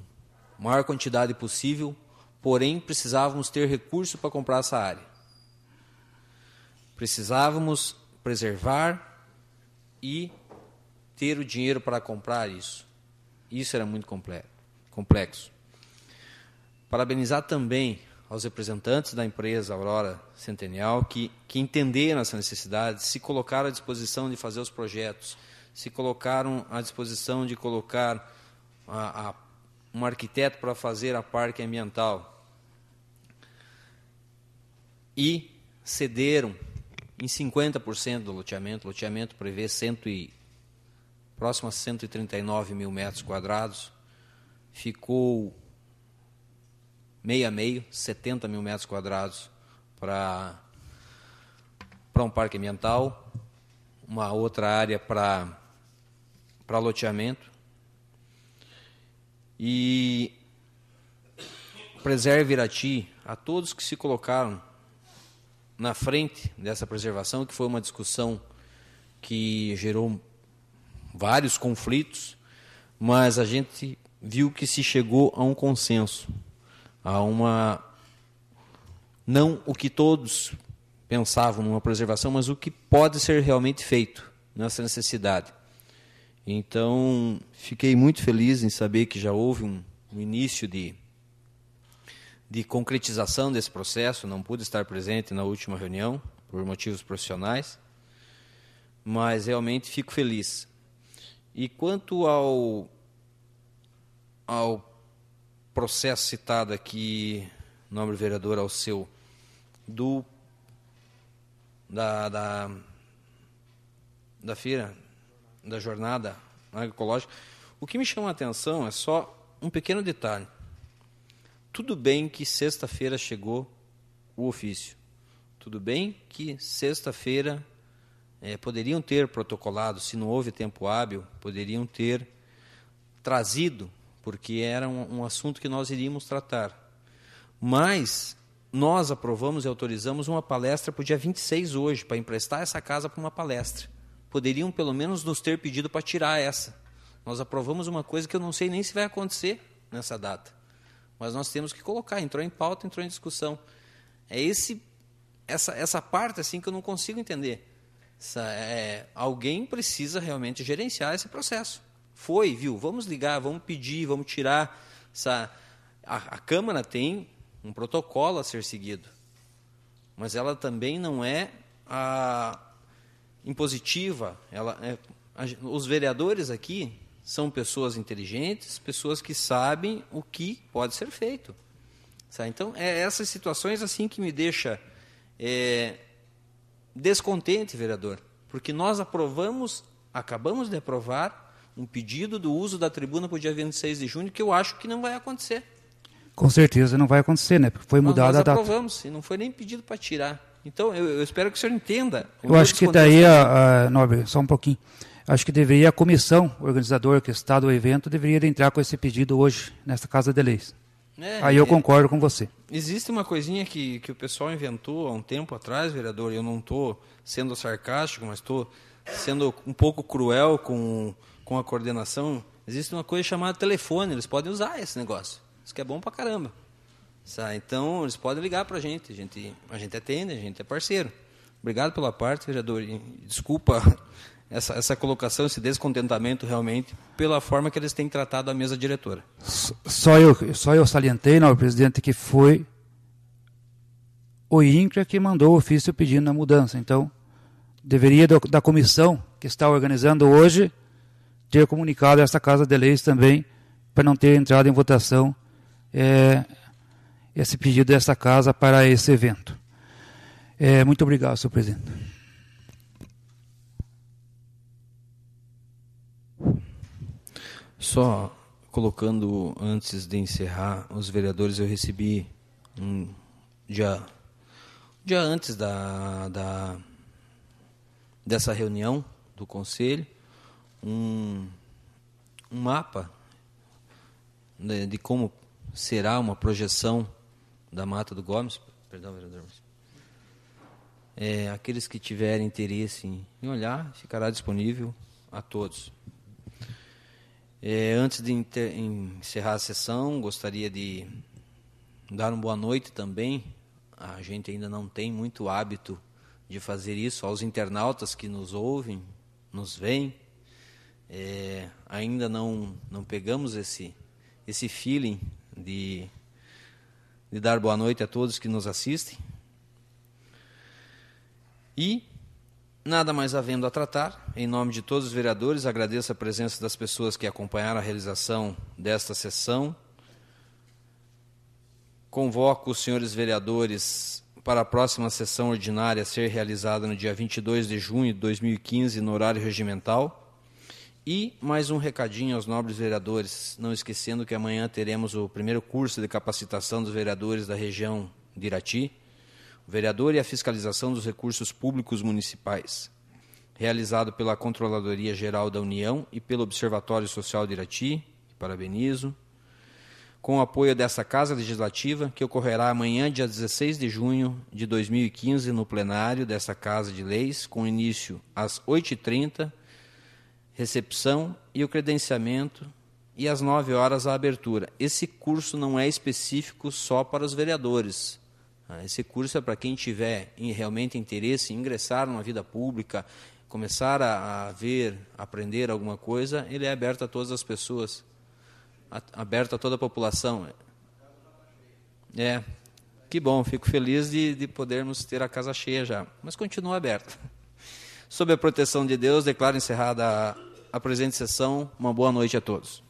maior quantidade possível, porém precisávamos ter recurso para comprar essa área. Precisávamos preservar e ter o dinheiro para comprar isso. Isso era muito complexo. Parabenizar também aos representantes da empresa Aurora Centenial que, que entenderam essa necessidade, se colocaram à disposição de fazer os projetos, se colocaram à disposição de colocar a, a, um arquiteto para fazer a parte ambiental. E cederam em 50% do loteamento, o loteamento prevê 100 próximo a 139 mil metros quadrados, ficou meio a meio, 70 mil metros quadrados para para um parque ambiental, uma outra área para para loteamento e preserve Irati a todos que se colocaram na frente dessa preservação, que foi uma discussão que gerou vários conflitos, mas a gente viu que se chegou a um consenso, a uma não o que todos pensavam numa preservação, mas o que pode ser realmente feito nessa necessidade. Então, fiquei muito feliz em saber que já houve um, um início de, de concretização desse processo. Não pude estar presente na última reunião, por motivos profissionais, mas realmente fico feliz. E quanto ao, ao processo citado aqui, nobre vereador, ao seu, do, da, da, da feira, da jornada agroecológica, o que me chama a atenção é só um pequeno detalhe. Tudo bem que sexta-feira chegou o ofício. Tudo bem que sexta-feira é, poderiam ter protocolado, se não houve tempo hábil, poderiam ter trazido, porque era um, um assunto que nós iríamos tratar. Mas nós aprovamos e autorizamos uma palestra para o dia 26 hoje, para emprestar essa casa para uma palestra. Poderiam pelo menos nos ter pedido para tirar essa. Nós aprovamos uma coisa que eu não sei nem se vai acontecer nessa data. Mas nós temos que colocar, entrou em pauta, entrou em discussão. É esse essa essa parte assim que eu não consigo entender. É, alguém precisa realmente gerenciar esse processo. Foi, viu? Vamos ligar, vamos pedir, vamos tirar. Essa... A, a Câmara tem um protocolo a ser seguido, mas ela também não é a, impositiva. Ela, é, os vereadores aqui são pessoas inteligentes, pessoas que sabem o que pode ser feito. Sabe? Então, é essas situações assim que me deixa é, descontente, vereador, porque nós aprovamos, acabamos de aprovar um pedido do uso da tribuna para o dia 26 de junho, que eu acho que não vai acontecer. Com certeza não vai acontecer, né? Porque foi mudada a data. Nós aprovamos e não foi nem pedido para tirar. Então, eu, eu, espero que o senhor entenda. O eu acho que daí, tá a, a, Nobre, só um pouquinho. Acho que deveria a comissão organizadora que está do evento deveria entrar com esse pedido hoje nesta Casa de Leis. É, Aí eu concordo com você. Existe uma coisinha que, que o pessoal inventou há um tempo atrás, vereador, e eu não estou sendo sarcástico, mas estou sendo um pouco cruel com, com a coordenação. Existe uma coisa chamada telefone, eles podem usar esse negócio. Isso que é bom pra caramba. Sabe? Então, eles podem ligar pra gente. A, gente, a gente atende, a gente é parceiro. Obrigado pela parte, vereador. Desculpa essa, essa colocação, esse descontentamento realmente pela forma que eles têm tratado a mesa diretora. Só eu, só eu salientei, não, né, presidente, que foi o INCRA que mandou o ofício pedindo a mudança. Então, deveria da, da comissão que está organizando hoje ter comunicado a essa Casa de Leis também para não ter entrado em votação é, esse pedido dessa Casa para esse evento. É, muito obrigado, senhor presidente. Só colocando antes de encerrar, os vereadores eu recebi um dia, dia antes da, da dessa reunião do conselho um, um mapa de, né, de, como será uma projeção da mata do Gomes, perdão vereador. É, aqueles que tiverem interesse em olhar, ficará disponível a todos. É, antes de encerrar a sessão, gostaria de dar uma boa noite também. A gente ainda não tem muito hábito de fazer isso aos internautas que nos ouvem, nos veem. É, ainda não, não pegamos esse, esse feeling de, de dar boa noite a todos que nos assistem. E Nada mais havendo a tratar, em nome de todos os vereadores, agradeço a presença das pessoas que acompanharam a realização desta sessão. Convoco os senhores vereadores para a próxima sessão ordinária a ser realizada no dia 22 de junho de 2015, no horário regimental. E mais um recadinho aos nobres vereadores, não esquecendo que amanhã teremos o primeiro curso de capacitação dos vereadores da região de Irati Vereador e a Fiscalização dos Recursos Públicos Municipais, realizado pela Controladoria Geral da União e pelo Observatório Social de Irati, que parabenizo, com o apoio dessa Casa Legislativa, que ocorrerá amanhã, dia 16 de junho de 2015, no plenário dessa Casa de Leis, com início às 8h30, recepção e o credenciamento e às 9 horas a abertura. Esse curso não é específico só para os vereadores. Ah, esse curso é para quem tiver realmente interesse em ingressar numa vida pública, começar a, ver, aprender alguma coisa, ele é aberto a todas as pessoas, aberto a toda a população. É, que bom, fico feliz de, de podermos ter a casa cheia já, mas continua aberta. Sob a proteção de Deus, declaro encerrada a, a presente sessão. Uma boa noite a todos.